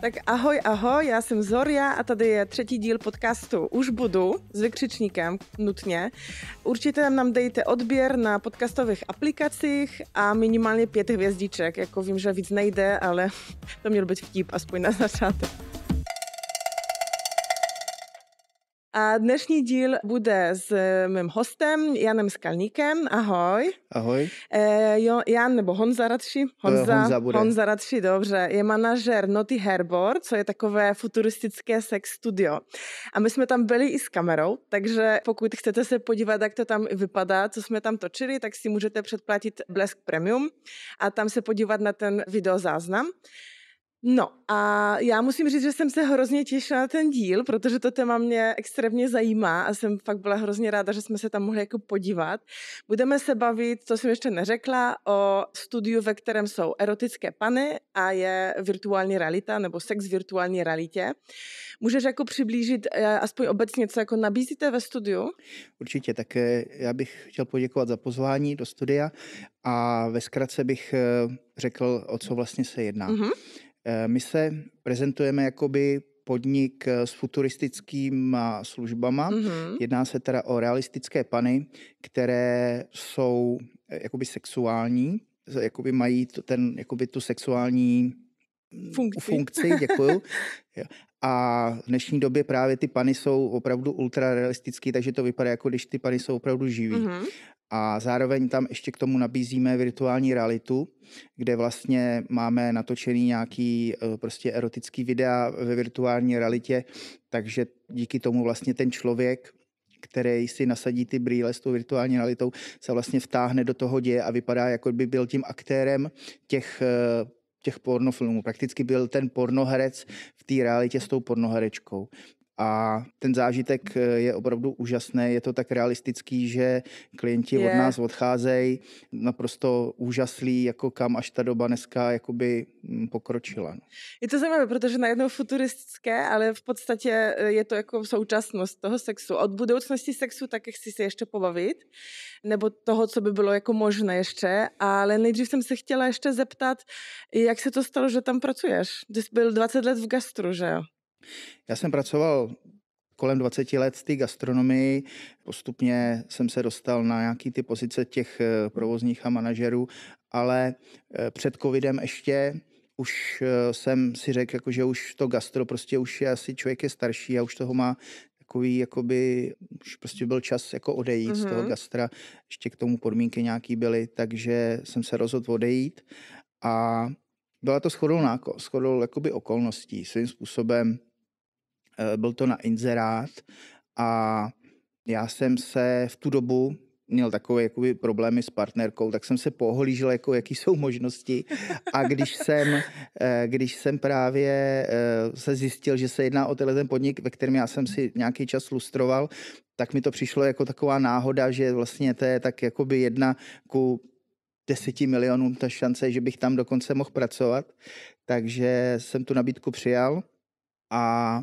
Tak ahoj, ahoj, já jsem Zoria a tady je třetí díl podcastu Už budu s vykřičníkem nutně. Určitě nám dejte odběr na podcastových aplikacích a minimálně pět hvězdiček. Jako vím, že víc nejde, ale to měl být vtip aspoň na začátek. A dnešní díl bude s eh, mým hostem Janem Skalníkem. Ahoj. Ahoj. E, jo, Jan nebo Honza radši? Honza, Honza, bude. Honza radši, dobře. Je manažer Noty Herbor, co je takové futuristické sex studio. A my jsme tam byli i s kamerou, takže pokud chcete se podívat, jak to tam vypadá, co jsme tam točili, tak si můžete předplatit Blesk Premium a tam se podívat na ten videozáznam. No a já musím říct, že jsem se hrozně těšila na ten díl, protože to téma mě extrémně zajímá a jsem fakt byla hrozně ráda, že jsme se tam mohli jako podívat. Budeme se bavit, co jsem ještě neřekla, o studiu, ve kterém jsou erotické pany a je virtuální realita nebo sex v virtuální realitě. Můžeš jako přiblížit eh, aspoň obecně, co jako nabízíte ve studiu? Určitě, tak eh, já bych chtěl poděkovat za pozvání do studia a ve zkratce bych eh, řekl, o co vlastně se jedná. Mm-hmm. Eh, my se prezentujeme jakoby podnik eh, s futuristickými službama. Mm-hmm. Jedná se teda o realistické pany, které jsou eh, jakoby sexuální, jakoby mají ten, jakoby tu sexuální funkci, funkci děkuju. A v dnešní době právě ty pany jsou opravdu ultra realistické, takže to vypadá jako když ty pany jsou opravdu živý. Mm-hmm. A zároveň tam ještě k tomu nabízíme virtuální realitu, kde vlastně máme natočený nějaký eh, prostě erotický videa ve virtuální realitě, takže díky tomu vlastně ten člověk který si nasadí ty brýle s tou virtuální realitou, se vlastně vtáhne do toho děje a vypadá, jako by byl tím aktérem těch, eh, těch pornofilmů. Prakticky byl ten pornoherec v té realitě s tou pornoherečkou a ten zážitek eh, je opravdu úžasný, je to tak realistický, že klienti je. od nás odcházejí naprosto úžaslí, jako kam až ta doba dneska jakoby mm, pokročila. No. Je to zajímavé, protože najednou futuristické, ale v podstatě eh, je to jako současnost toho sexu. Od budoucnosti sexu také chci se ještě pobavit, nebo toho, co by bylo jako možné ještě, ale nejdřív jsem se chtěla ještě zeptat, jak se to stalo, že tam pracuješ? Ty jsi byl 20 let v gastru, že jo? Já jsem pracoval kolem 20 let ty gastronomii. Postupně jsem se dostal na nějaký ty pozice těch eh, provozních a manažerů, ale eh, před covidem ještě už eh, jsem si řekl, jako, že už to gastro prostě už je asi člověk je starší a už toho má takový, jakoby, už prostě byl čas jako odejít mm-hmm. z toho mhm. gastra, ještě k tomu podmínky nějaký byly, takže jsem se rozhodl odejít a byla to shodou, náko, shodou jakoby okolností, svým způsobem Eh, byl to na inzerát a já jsem se v tu dobu měl takové jakoby, problémy s partnerkou, tak jsem se pohlížel, jako, jaký jsou možnosti. A když jsem, eh, když jsem právě eh, se zjistil, že se jedná o tenhle ten podnik, ve kterém já jsem si nějaký čas lustroval, tak mi to přišlo jako taková náhoda, že vlastně to je tak jakoby jedna ku deseti milionům ta šance, že bych tam dokonce mohl pracovat. Takže jsem tu nabídku přijal a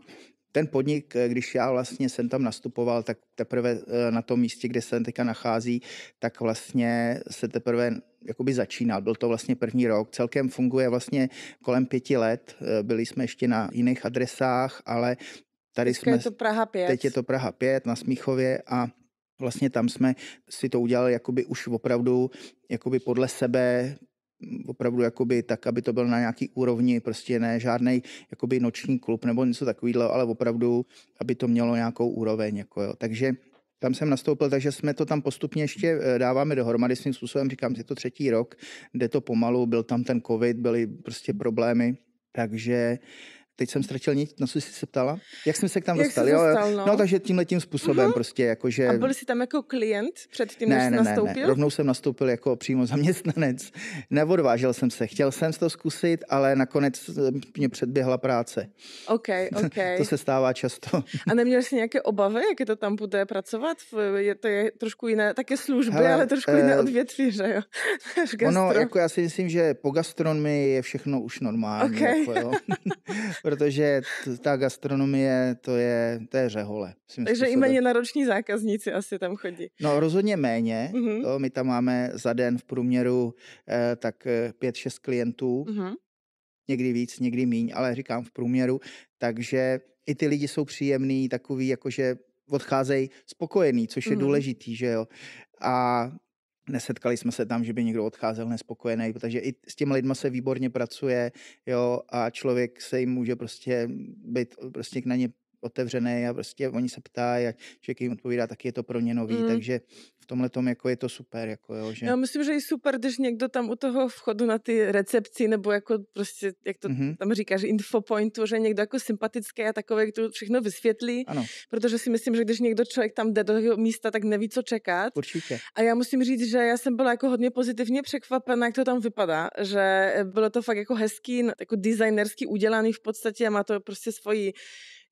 ten podnik, eh, když já vlastně jsem tam nastupoval, tak teprve eh, na tom místě, kde se teďka nachází, tak vlastně se teprve jakoby začínal. Byl to vlastně první rok. Celkem funguje vlastně kolem pěti let. Eh, byli jsme ještě na jiných adresách, ale tady Teďka jsme... je to Praha 5. Teď je to Praha 5 na Smíchově a vlastně tam jsme si to udělali jakoby už opravdu jakoby podle sebe, opravdu jakoby tak, aby to bylo na nějaký úrovni, prostě ne žádný jakoby noční klub nebo něco takového, ale opravdu, aby to mělo nějakou úroveň. Jako jo. Takže tam jsem nastoupil, takže jsme to tam postupně ještě eh, dáváme dohromady svým způsobem, říkám je to třetí rok, jde to pomalu, byl tam ten covid, byly prostě problémy, takže teď jsem ztratil nic, na co jsi se ptala? Jak jsme se k tam Jak Dostal, jo? no. no, takže tímhle tím způsobem uh-huh. prostě jakože... A byl jsi tam jako klient před tím, ne, než jsi ne, nastoupil? Ne, ne, rovnou jsem nastoupil jako přímo zaměstnanec. Neodvážil jsem se, chtěl jsem to zkusit, ale nakonec eh, mě předběhla práce. OK, OK. to se stává často. A neměl jsi nějaké obavy, jak je to tam bude pracovat? Je to je trošku jiné, také služby, Hele, ale trošku uh, jiné eh, odvětví, že jo? ono, jako já si myslím, že po gastronomii je všechno už normální. Okay. Jako, jo? protože t- ta gastronomie, to je, to je řehole. Takže i méně naroční zákazníci asi tam chodí. No rozhodně méně. Mm-hmm. To my tam máme za den v průměru eh, tak 5-6 eh, klientů. Mm-hmm. Někdy víc, někdy míň, ale říkám v průměru. Takže i ty lidi jsou příjemný, takový jakože odcházejí spokojený, což je mm-hmm. důležitý, že jo. A nesetkali jsme se tam, že by někdo odcházel nespokojený, protože i s těmi lidmi se výborně pracuje, jo, a člověk se jim může prostě být prostě na ně otevřený a prostě oni se ptají a člověk jim odpovídá, tak je to pro ně nový, mm. takže v tomhle tom jako je to super. Jako jo, že... Já myslím, že je super, když někdo tam u toho vchodu na ty recepci nebo jako prostě, jak to mm-hmm. tam říkáš, infopointu, že někdo jako sympatický a takový, kdo všechno vysvětlí, ano. protože si myslím, že když někdo člověk tam jde do toho místa, tak neví, co čekat. Určitě. A já musím říct, že já jsem byla jako hodně pozitivně překvapená, jak to tam vypadá, že bylo to fakt jako hezký, jako designerský udělaný v podstatě a má to prostě svoji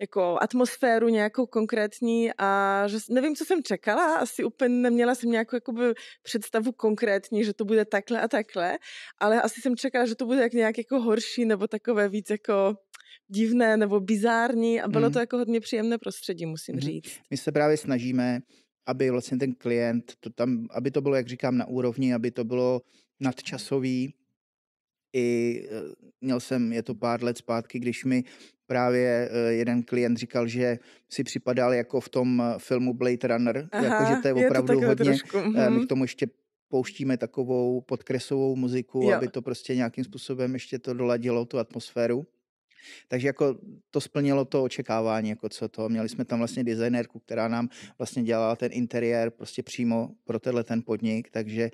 jako atmosféru nějakou konkrétní a že nevím, co jsem čekala, asi úplně neměla jsem nějakou jakoby, představu konkrétní, že to bude takhle a takhle, ale asi jsem čekala, že to bude jak nějak jako horší nebo takové víc jako divné nebo bizární a bylo mm. to jako hodně příjemné prostředí, musím mm. říct. My se právě snažíme, aby vlastně ten klient, to tam, aby to bylo, jak říkám, na úrovni, aby to bylo nadčasový, i eh, měl jsem, je to pár let zpátky, když mi právě eh, jeden klient říkal, že si připadal jako v tom eh, filmu Blade Runner, Aha, jakože to je opravdu je to hodně, trošku. Eh, mhm. my k tomu ještě pouštíme takovou podkresovou muziku, jo. aby to prostě nějakým způsobem ještě to doladilo tu atmosféru. Takže jako to splnilo to očekávání, jako co to. Měli jsme tam vlastně designérku, která nám vlastně dělala ten interiér prostě přímo pro tenhle ten podnik, takže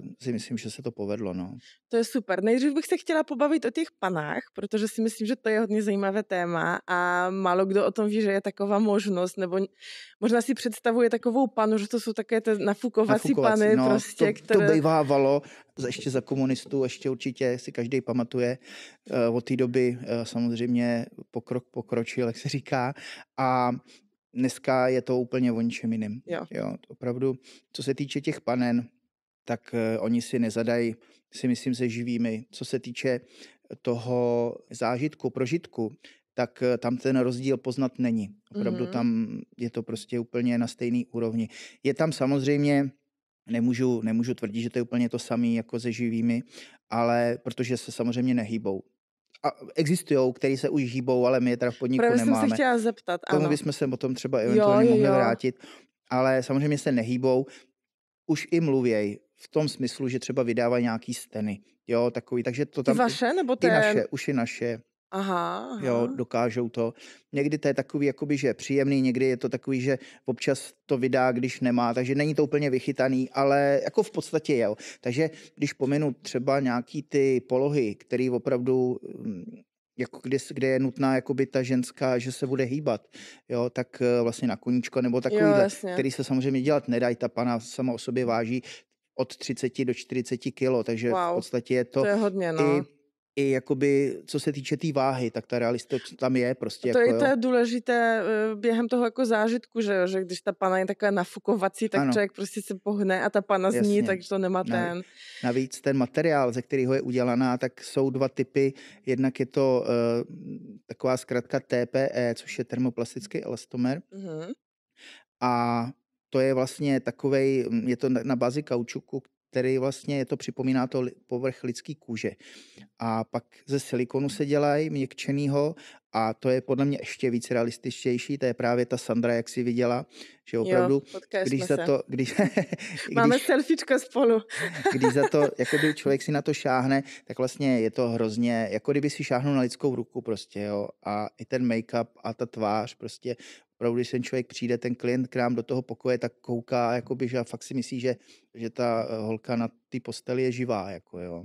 uh, si myslím, že se to povedlo. No. To je super. Nejdřív bych se chtěla pobavit o těch panách, protože si myslím, že to je hodně zajímavé téma a málo kdo o tom ví, že je taková možnost, nebo možná si představuje takovou panu, že to jsou také ty nafukovací, nafukovací pany. No, prostě, to, které... to bývávalo ještě za komunistů, ještě určitě si každý pamatuje uh, od té doby uh, samozřejmě pokrok pokročil, jak se říká, a dneska je to úplně o ničem jiným. Jo. jo. Opravdu, co se týče těch panen, tak eh, oni si nezadají, si myslím, se živými. Co se týče toho zážitku, prožitku, tak eh, tam ten rozdíl poznat není. Opravdu mm-hmm. tam je to prostě úplně na stejné úrovni. Je tam samozřejmě, nemůžu, nemůžu tvrdit, že to je úplně to samé jako se živými, ale protože se samozřejmě nehýbou existují, které se už hýbou, ale my je teda v podniku Právě nemáme. Právě jsem se chtěla zeptat, ano. Tomu bychom se potom třeba eventuálně jo, mohli jo. vrátit. Ale samozřejmě se nehýbou, už i mluvěj v tom smyslu, že třeba vydávají nějaký steny. Jo, takový, takže to tam... Ty vaše nebo ty... Té... naše, už i naše. Aha, aha. Jo, dokážou to. Někdy to je takový, jakoby, že je příjemný, někdy je to takový, že občas to vydá, když nemá, takže není to úplně vychytaný, ale jako v podstatě jo. Takže když pominu třeba nějaký ty polohy, které opravdu mm, jako kde, kde je nutná jakoby ta ženská, že se bude hýbat, jo, tak eh, vlastně na koníčko nebo takovýhle, jo, který se samozřejmě dělat nedají, ta pana sama o sobě váží od 30 do 40 kilo, takže wow. v podstatě je to, to je hodně, no. i i jakoby, co se týče té tý váhy, tak ta realističnost tam je prostě. To jako, je to je důležité eh, během toho jako zážitku, že jo, že když ta pana je taková nafukovací, tak ano. člověk prostě se pohne a ta pana zní, Jasně. takže to nemá ten. Navíc ten materiál, ze kterého je udělaná, tak jsou dva typy. Jednak je to uh, taková zkrátka TPE, což je termoplastický elastomer. Uh-huh. A to je vlastně takovej, mm, je to na, na bázi kaučuku, který vlastně je to připomíná to povrch lidský kůže. A pak ze silikonu se dělají měkčenýho a to je podle mě ještě víc realističtější, to je právě ta Sandra, jak si viděla, že opravdu, jo, když se. za to, když, Máme když, selfiečko spolu. když za to, jako by člověk si na to šáhne, tak vlastně je to hrozně, jako kdyby si šáhnul na lidskou ruku prostě, jo, a i ten make-up a ta tvář prostě opravdu, když ten člověk přijde, ten klient k nám do toho pokoje, tak kouká, jakoby, že fakt si myslí, že, že ta eh, holka na ty posteli je živá. Jako, jo.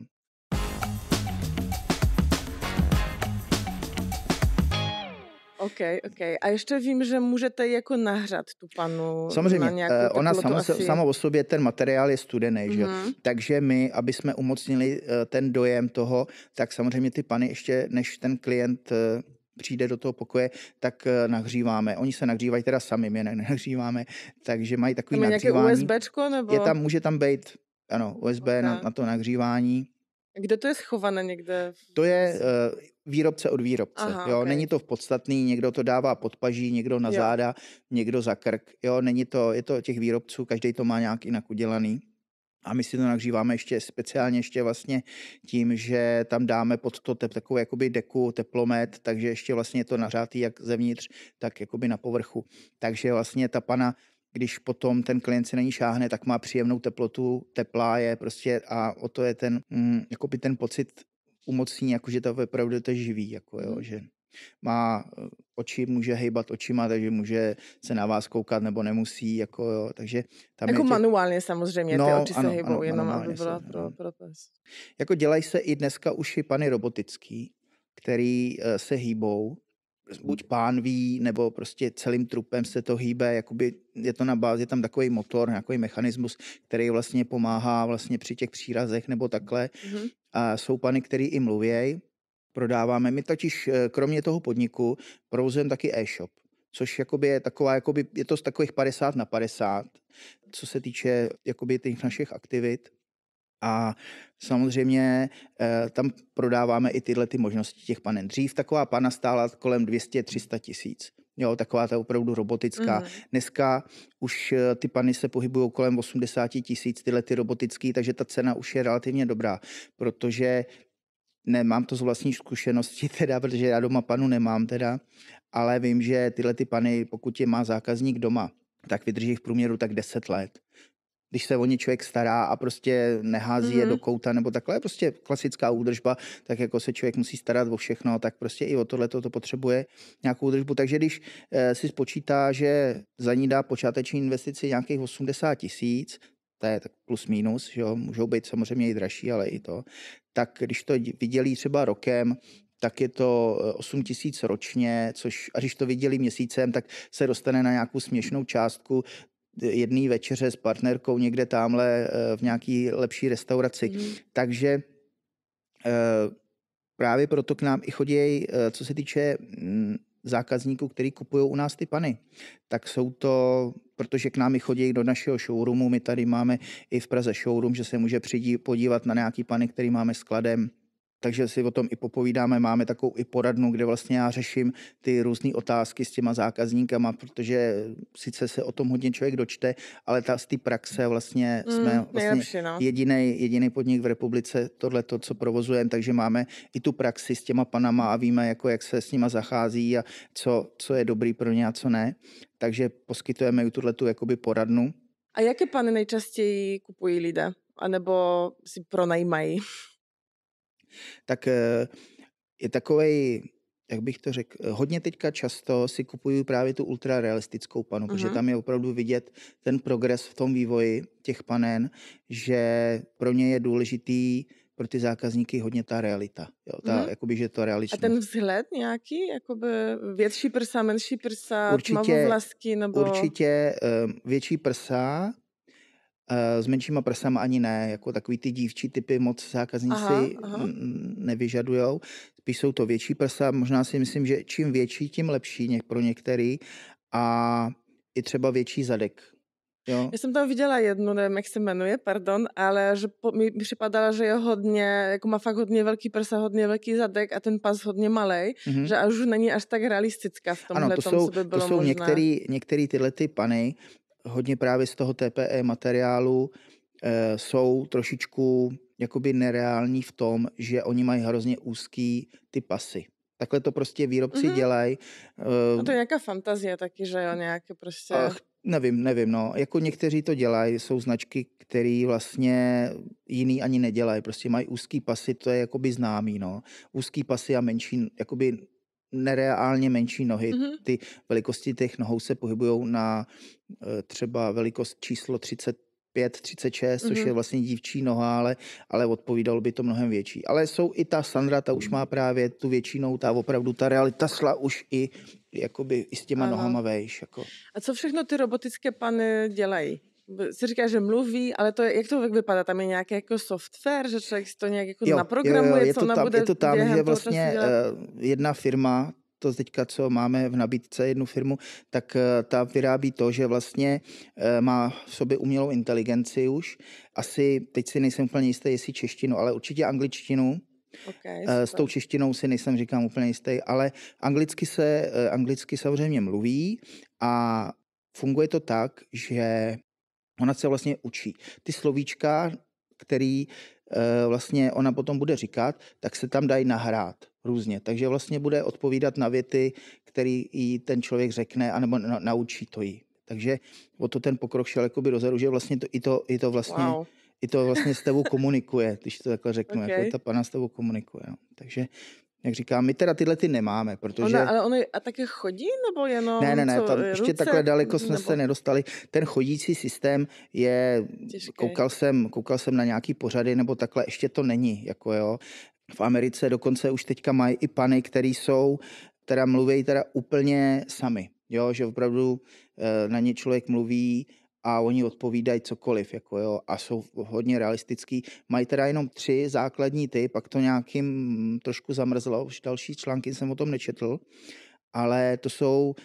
OK, OK. A ještě vím, že můžete jako nahrát tu panu Samozřejmě, na nějakou eh, ona sama, asi... sama o sobě, ten materiál je studený, mm-hmm. že? Mhm. takže my, aby jsme umocnili eh, ten dojem toho, tak samozřejmě ty pany ještě, než ten klient přijde do toho pokoje, tak eh, nahříváme. Oni se nahřívají teda sami, my nenahříváme, takže mají takový je nahřívání. nějaké USBčko? Nebo? Je tam, může tam být, ano, USB okay. na, na to nahřívání. Kde to je schované někde? To je uh, výrobce od výrobce. Aha, jo, okay. není to v podstatný, někdo to dává pod paží, někdo na jo. záda, někdo za krk. Jo, není to, je to těch výrobců, každý to má nějak jinak udělaný. A my si to nahříváme ještě speciálně ještě vlastně tím, že tam dáme pod to tep, takovou jakoby deku, teplomet, takže ještě vlastně je to nařátý jak zevnitř, tak jakoby na povrchu. Takže vlastně ta pana, když potom ten klient si na ní šáhne, tak má příjemnou teplotu, teplá je prostě a o to je ten, mm, jakoby ten pocit umocní, jakože to opravdu to živý, jako jo, hmm. že má eh, oči, může hejbat očima, takže může se na vás koukat nebo nemusí. Jako, jo, takže tam jako je tě... manuálně samozřejmě, no, ty oči ano, se hejbou, ano, jenom aby byla se, pro, pro Jako dělají se i dneska už pany robotický, který uh, se hýbou, buď pán ví, nebo prostě celým trupem se to hýbe, jakoby je to na bázi, tam takový motor, nějaký mechanismus, který vlastně pomáhá vlastně při těch přírazech nebo takhle. Mm-hmm. A jsou pany, který i mluvějí, prodáváme. My totiž eh, kromě toho podniku provozujeme taky e-shop, což jakoby je taková, jakoby je to z takových 50 na 50, co se týče jakoby těch našich aktivit. A samozřejmě eh, tam prodáváme i tyhle ty možnosti těch panen. Dřív taková pana stála kolem 200-300 tisíc. Jo, taková ta opravdu robotická. Mm. Dneska už eh, ty pany se pohybují kolem 80 tisíc, tyhle ty robotické, takže ta cena už je relativně dobrá, protože nemám to z vlastní zkušenosti teda, protože já doma panu nemám teda, ale vím, že tyhle ty pany, pokud je má zákazník doma, tak vydrží v průměru tak 10 let. Když se o ně člověk stará a prostě nehází mm-hmm. je mhm. do kouta nebo takhle, prostě klasická údržba, tak jako se člověk musí starat o všechno, tak prostě i o tohle to potřebuje nějakou údržbu. Takže když e, si spočítá, že za ní dá počáteční investici nějakých 80 tisíc, to je tak plus minus, že jo, můžou být samozřejmě i dražší, ale i to, tak když to vydělí třeba rokem, tak je to 8 e, tisíc ročně, což a když to vydělí měsícem, tak se dostane na nějakou směšnou částku e, jedné večeře s partnerkou někde tamhle e, v nějaký lepší restauraci. Mm. Takže právě proto k nám i chodí, co se týče zákazníků, který kupují u nás ty pany. Tak jsou to, protože k nám i chodí do našeho showroomu, my tady máme i v Praze showroom, že se může přijít podívat na nějaký pany, který máme skladem, takže si o tom i popovídáme. Máme takovou i poradnu, kde vlastně já řeším ty různé otázky s těma zákazníkama, protože sice se o tom hodně člověk dočte, ale ta, z té praxe vlastně mm, jsme vlastně no. jediný podnik v republice tohle to, co provozujeme, takže máme i tu praxi s těma panama a víme, jako jak se s nima zachází a co, co je dobrý pro ně a co ne. Takže poskytujeme i tuhle tu jakoby poradnu. A jaké pany nejčastěji kupují lidé? Anebo si pronajímají? tak eh, je takový, jak bych to řekl, eh, hodně teďka často si kupuju právě tu ultrarealistickou panu, uh-huh. protože tam je opravdu vidět ten progres v tom vývoji těch panen, že pro ně je důležitý pro ty zákazníky hodně ta realita. Jo, ta, mm-hmm. jakoby, že to realičnost. A ten vzhled nějaký? Jakoby větší prsa, menší prsa, určitě, vlasky, Nebo... Určitě um, větší prsa, Eh, s menšíma prsama ani ne, jako takový ty dívčí typy moc zákazníci nevyžadujou. Spíš jsou to větší prsa, možná si myslím, že čím větší, tím lepší něk pro některý a i třeba větší zadek. Jo. Já jsem tam viděla jednu, nevím, jak se jmenuje, pardon, ale že po, mi připadala, že je hodně, jako má fakt hodně velký prsa, hodně velký zadek a ten pas hodně malý, mm-hmm. že až už není až tak realistická v tomhle ano, to jsou, to jsou možná... některý, některý tyhle ty pany, hodně právě z toho TPE materiálu eh, jsou trošičku jakoby nereální v tom, že oni mají hrozně úzký ty pasy. Takhle to prostě výrobci mm-hmm. dělají. No to je eh, nějaká fantazie taky, že jo, nějaké prostě... Ach, nevím, nevím, no. Jako někteří to dělají, jsou značky, které vlastně jiný ani nedělají. Prostě mají úzký pasy, to je jakoby známý, no. Úzký pasy a menší, jakoby nereálně menší nohy. Mm-hmm. Ty velikosti těch nohou se pohybují na eh, třeba velikost číslo 35, 36, mm-hmm. což mhm. je vlastně dívčí noha, ale, ale odpovídalo by to mnohem větší. Ale jsou i ta Sandra, ta už má právě tu většinou, ta opravdu, ta realita šla už i, jakoby, i s těma Aha. nohama vejš. Jako. A co všechno ty robotické pany dělají? se říká, že mluví, ale to je, jak to vypadá? Tam je nějaký jako software, že člověk si to nějak jako jo, naprogramuje, jo, jo, je co to ona tam, bude Je to tam, že vlastně uh, jedna firma, to teďka, co máme v nabídce jednu firmu, tak eh, ta vyrábí to, že vlastně eh, má v sobě umělou inteligenci už. Asi, teď si nejsem úplně jistý, jestli češtinu, ale určitě angličtinu. Okay, S tou češtinou si nejsem říkám úplně jistý, ale anglicky se, anglicky samozřejmě mluví a funguje to tak, že Ona se vlastně učí. Ty slovíčka, který eh, vlastně ona potom bude říkat, tak se tam dají nahrát různě. Takže vlastně bude odpovídat na věty, který jí ten člověk řekne, anebo naučí to jí. Takže o to ten pokrok šel jakoby dozadu, že vlastně to, i, to, i to vlastně... Wow. I to vlastně s tebou komunikuje, když to takhle řeknu, jako okay. jako ta pana s tebou komunikuje. No. Takže jak říkám, my teda tyhle ty nemáme, protože... Ona, ale on a také chodí, nebo jenom... Ne, ne, ne, tam co, ještě ruce, takhle daleko jsme nebo... se nedostali. Ten chodící systém je... Těžký. Koukal jsem, koukal jsem na nějaký pořady, nebo takhle, ještě to není, jako jo. V Americe dokonce už teďka mají i pany, které jsou, teda mluví teda úplně sami, jo, že opravdu eh, na ně člověk mluví a oni odpovídají cokoliv, jako jo, a jsou hodně realistický. Mají teda jenom tři základní ty, pak to nějakým mm, trošku zamrzlo, už další články jsem o tom nečetl, ale to jsou,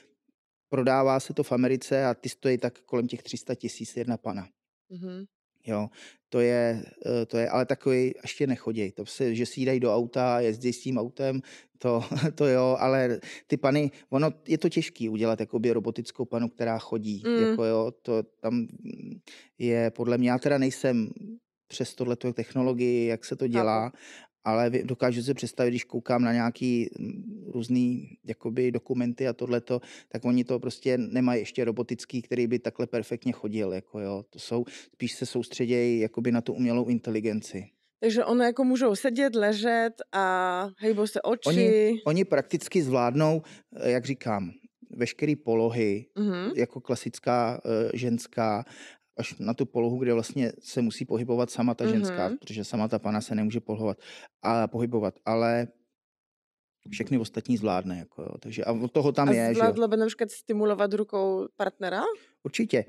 prodává se to v Americe a ty stojí tak kolem těch 300 tisíc jedna pana. Mm-hmm. Jo, to je, eh, to je ale takový, ještě nechodí. To se, že si dají do auta, jezdí s tím autem, to, to jo, ale ty pany, ono, je to těžké udělat jakoby robotickou panu, která chodí. Mm. Jako jo, to tam je, podle mě, já teda nejsem přes tohleto technologii, jak se to dělá, ale dokážu se představit, když koukám na nějaký mm, různý jakoby, dokumenty a tohleto, tak oni to prostě nemají ještě robotický, který by takhle perfektně chodil. Jako jo. To jsou, spíš se soustředějí jakoby, na tu umělou inteligenci. Takže ono jako můžou sedět, ležet a hejbo se oči. Oni, oni prakticky zvládnou, eh, jak říkám, veškeré polohy, mm-hmm. jako klasická e, ženská až na tu polohu, kde vlastně se musí pohybovat sama ta ženská, mm-hmm. protože sama ta pana se nemůže pohybovat, a pohybovat, ale všechny ostatní zvládne. Jako, jo. Takže, a od toho tam a je. Zvládla že by například stimulovat rukou partnera? Určitě.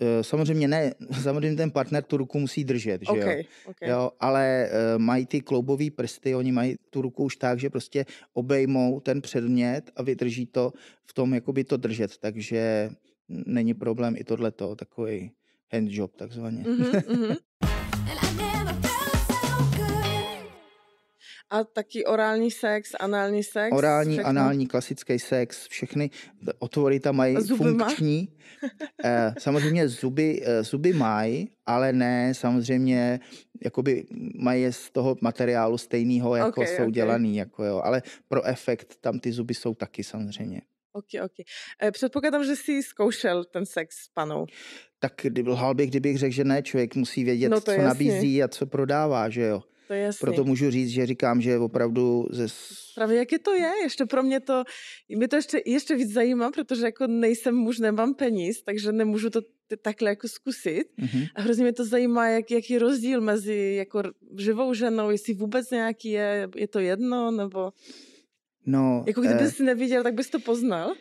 Eh, samozřejmě ne, samozřejmě ten partner tu ruku musí držet, že okay, jo? Okay. jo, ale eh, mají ty kloubové prsty, oni mají tu ruku už tak, že prostě obejmou ten předmět a vydrží to v tom, jakoby to držet, takže není problém i tohleto, takový handjob takzvaně. Mhm, mhm. A taky orální sex, anální sex? Orální, všechny? anální, klasický sex, všechny otvory tam mají zuby funkční. Má? Eh, samozřejmě zuby, eh, zuby mají, ale ne, samozřejmě jakoby mají z toho materiálu stejného, jako okay, jsou okay. dělaný, jako jo. Ale pro efekt tam ty zuby jsou taky samozřejmě. Ok, ok. Eh, předpokládám, že jsi zkoušel ten sex s panou. Tak kdyby lhal bych, kdybych řekl, že ne, člověk musí vědět, no to co jasný. nabízí a co prodává, že jo. To je Proto můžu říct, že říkám, že opravdu ze... Právě jaké to je, ještě pro mě to, mě to ještě, ještě víc zajímá, protože jako nejsem muž, nemám peníz, takže nemůžu to takhle jako zkusit. Mm-hmm. A hrozně mě to zajímá, jak, jaký je rozdíl mezi jako živou ženou, jestli vůbec nějaký je, je to jedno, nebo... No, jako kdyby eh, jsi neviděl, tak bys to poznal?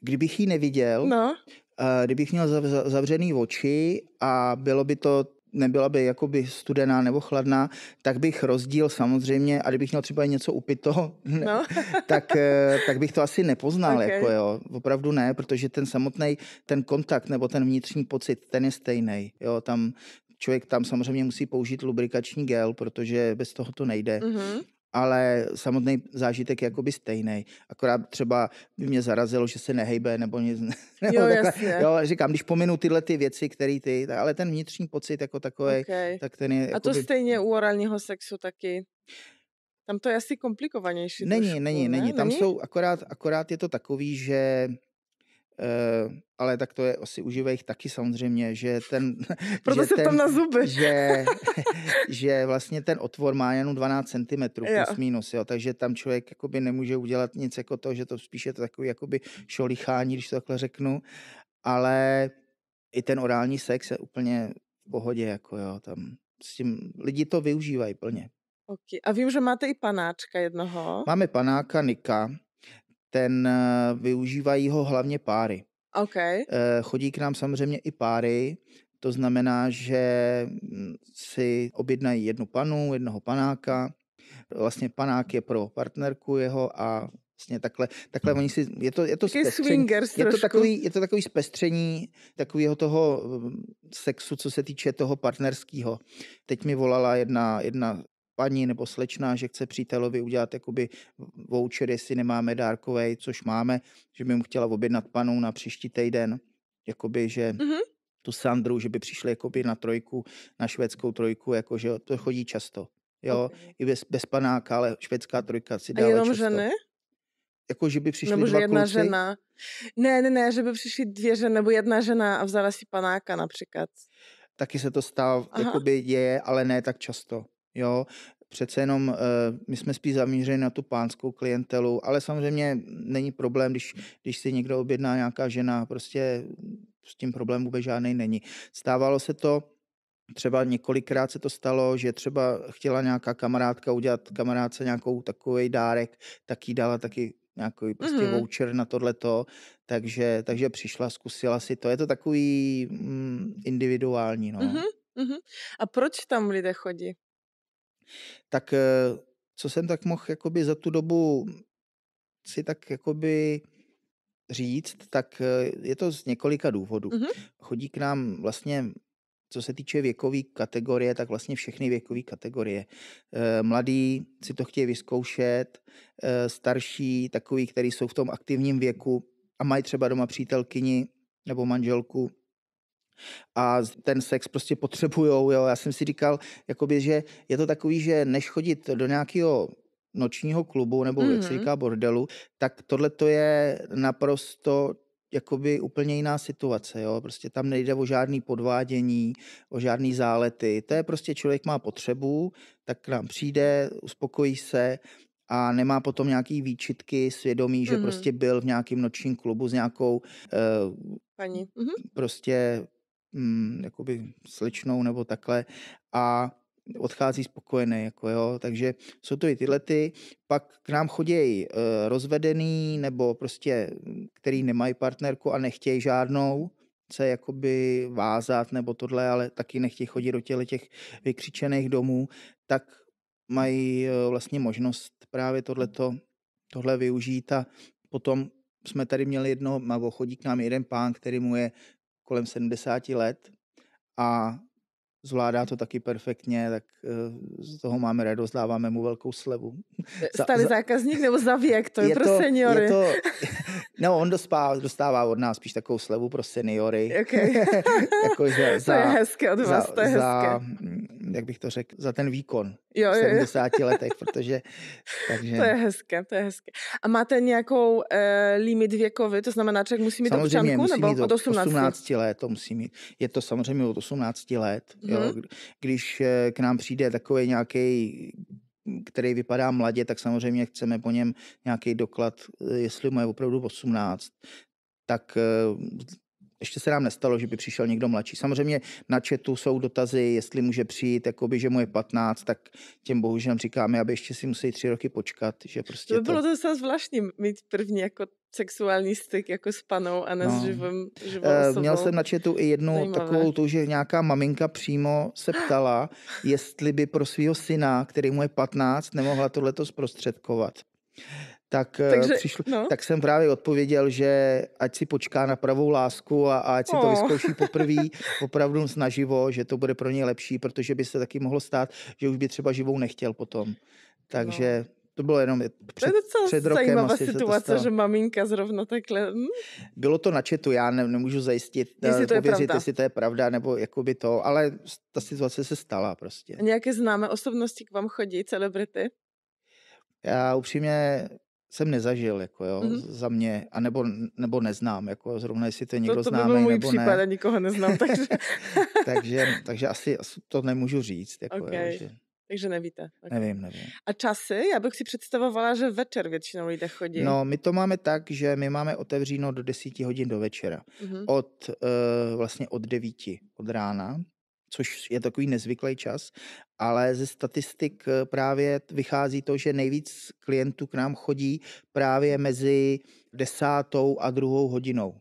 Kdybych ji neviděl, no. eh, kdybych měl zav, zavřený oči a bylo by to nebyla by jakoby studená nebo chladná, tak bych rozdíl samozřejmě, a kdybych měl třeba něco upito, no. tak, eh, tak bych to asi nepoznal, okay. jako jo, opravdu ne, protože ten samotný ten kontakt nebo ten vnitřní pocit, ten je stejný, jo, tam člověk tam samozřejmě musí použít lubrikační gel, protože bez toho to nejde. Mm-hmm ale samotný zážitek je jakoby stejný. Akorát třeba by mě zarazilo, že se nehejbe nebo nic. Nebo jo, takhle, jo, říkám, když pominu tyhle ty věci, které ty, ale ten vnitřní pocit jako takový, okay. tak ten je... A jakoby... to stejně u orálního sexu taky. Tam to je asi komplikovanější. Není, trošku, není, ne? není. Tam není? jsou, akorát, akorát je to takový, že Eh, ale tak to je asi u živých taky samozřejmě, že ten... Proto že se ten, tam na zuby. že, že vlastně ten otvor má jenom 12 cm plus minus, jo, takže tam člověk jakoby nemůže udělat nic jako to, že to spíše to takový jakoby šolichání, když to takhle řeknu, ale i ten orální sex je úplně v pohodě, jako jo, tam s tím, lidi to využívají plně. Okay. A vím, že máte i panáčka jednoho. Máme panáka Nika, ten eh, využívají ho hlavně páry. Okay. Eh, chodí k nám samozřejmě i páry, to znamená, že mm, si objednají jednu panu, jednoho panáka. Vlastně panák je pro partnerku jeho a vlastně takhle, takhle hmm. oni si, je to, je to je to, takový, je to takový zpestření takového toho mm, sexu, co se týče toho partnerského. Teď mi volala jedna, jedna paní nebo slečna, že chce přítelovi udělat jakoby voucher, jestli nemáme dárkové, což máme, že by mu chtěla objednat panou na příští týden, jakoby, že mm-hmm. tu Sandru, že by přišli jakoby na trojku, na švédskou trojku, jakože to chodí často. Jo, okay. i bez, bez panáka, ale švédská trojka si dává A jenom často. ženy? Jako, že by přišli nebo dva jedna kluci? žena. Ne, ne, ne, že by přišli dvě ženy, nebo jedna žena a vzala si panáka například. Taky se to stává, jako jakoby děje, ale ne tak často. Jo, přece jenom eh, my jsme spíš zamířeni na tu pánskou klientelu, ale samozřejmě není problém, když, když si někdo objedná nějaká žena, prostě s tím problém vůbec žádný není. Stávalo se to, třeba několikrát se to stalo, že třeba chtěla nějaká kamarádka udělat kamarádce nějakou takový dárek, tak jí dala taky nějaký prostě mm-hmm. voucher na tohleto, takže, takže přišla, zkusila si to. Je to takový mm, individuální, no. Mm-hmm. A proč tam lidé chodí? tak eh, co jsem tak mohl jakoby za tu dobu si tak jakoby říct, tak eh, je to z několika důvodů. Mm-hmm. Chodí k nám vlastně, co se týče věkové kategorie, tak vlastně všechny věkové kategorie. Eh, mladí si to chtějí vyzkoušet, starší, takový, kteří jsou v tom aktivním věku a mají třeba doma přítelkyni nebo manželku, a ten sex prostě potřebujou. Jo. Já jsem si říkal, jakoby, že je to takový, že než chodit do nějakého nočního klubu nebo mm-hmm. jak se mm-hmm. říká bordelu, tak tohle to je naprosto jakoby úplně jiná situace, jo. Prostě tam nejde o žádný podvádění, o žádný zálety. To je prostě člověk má potřebu, tak k nám přijde, uspokojí se a nemá potom nějaký výčitky, svědomí, že mm-hmm. prostě byl v nějakém nočním klubu s nějakou uh, paní. Mm-hmm. Prostě mm, jakoby slečnou nebo takhle a odchází spokojený, jako jo, takže jsou to i tyhle ty, pak k nám chodějí e, eh, rozvedený nebo prostě, mm, který nemají partnerku a nechtějí žádnou, se jakoby vázat nebo tohle, ale taky nechtějí chodit do těle těch vykřičených domů, tak mají e, vlastně možnost právě tohleto, tohle využít a potom jsme tady měli jedno, nebo chodí k nám jeden pán, který mu je kolem 70 let a zvládá to taky perfektně, tak eh, z toho máme radost, dáváme mu velkou slevu. Starý zákazník nebo za věk, to je, je pro to, seniory. Je to, No, on dostává, dostává od nás spíš takovou slevu pro seniory. Okay. Jakože za, to je hezké od vás, za, to je hezké. Za, mm, jak bych to řekl, za ten výkon jo, v 70 jo, jo. letech, protože... Takže... To je hezké, to je hezké. A máte nějakou e, limit věkový, to znamená, člověk musí mít samozřejmě, občanku musí nebo mít od 18? 18 let, to musí mít. Je to samozřejmě od 18 let. Hmm. Jo. Mhm. Když eh, k nám přijde takový nějaký který vypadá mladě, tak samozřejmě chceme po něm nějaký doklad, eh, jestli mu je opravdu 18, tak eh, ještě se nám nestalo, že by přišel někdo mladší. Samozřejmě na chatu jsou dotazy, jestli může přijít, jakoby, že mu je 15, tak těm bohužel říkáme, aby ještě si musí tři roky počkat. Že prostě to by bylo to... zase zvláštní mít první jako sexuální styk jako s panou a ne no. s živým, živou eh, osobou. Měl jsem na četu i jednu Zajímavé. takovou tu, že nějaká maminka přímo se ptala, jestli by pro svého syna, který mu je 15, nemohla tohleto zprostředkovat. Tak, eh, Takže, přišlo, no. tak jsem právě odpověděl, že ať si počká na pravou lásku a, a ať si oh. to vyzkouší poprvé opravdu naživo, že to bude pro něj lepší, protože by se taky mohlo stát, že už by třeba živou nechtěl potom. No. Takže no. To bylo jenom před, to je před rokem. zajímavá asi, situace, to že maminka zrovna takhle. Hm? Bylo to na četu, já ne, nemůžu zajistit, eh, jestli to, pověřit, je pravda. jestli to je pravda, nebo jakoby to, ale ta situace se stala prostě. A nějaké známé osobnosti k vám chodí, celebrity? Já upřímně jsem nezažil, jako jo, mm-hmm. za mě, a nebo, nebo neznám, jako zrovna jestli to je někdo to, to by známý, můj případ, ne. a nikoho neznám, takže... takže, takže asi, asi to nemůžu říct, jako okay. jo, že... Takže nevíte. Okay. Nevím, nevím. A časy? Já bych si představovala, že večer většinou lidé chodí. No, my to máme tak, že my máme otevříno do 10 hodin do večera. Mm-hmm. Od uh, vlastně od 9 od rána, což je takový nezvyklý čas, ale ze statistik eh, právě vychází to, že nejvíc klientů k nám chodí právě mezi desátou a druhou hodinou.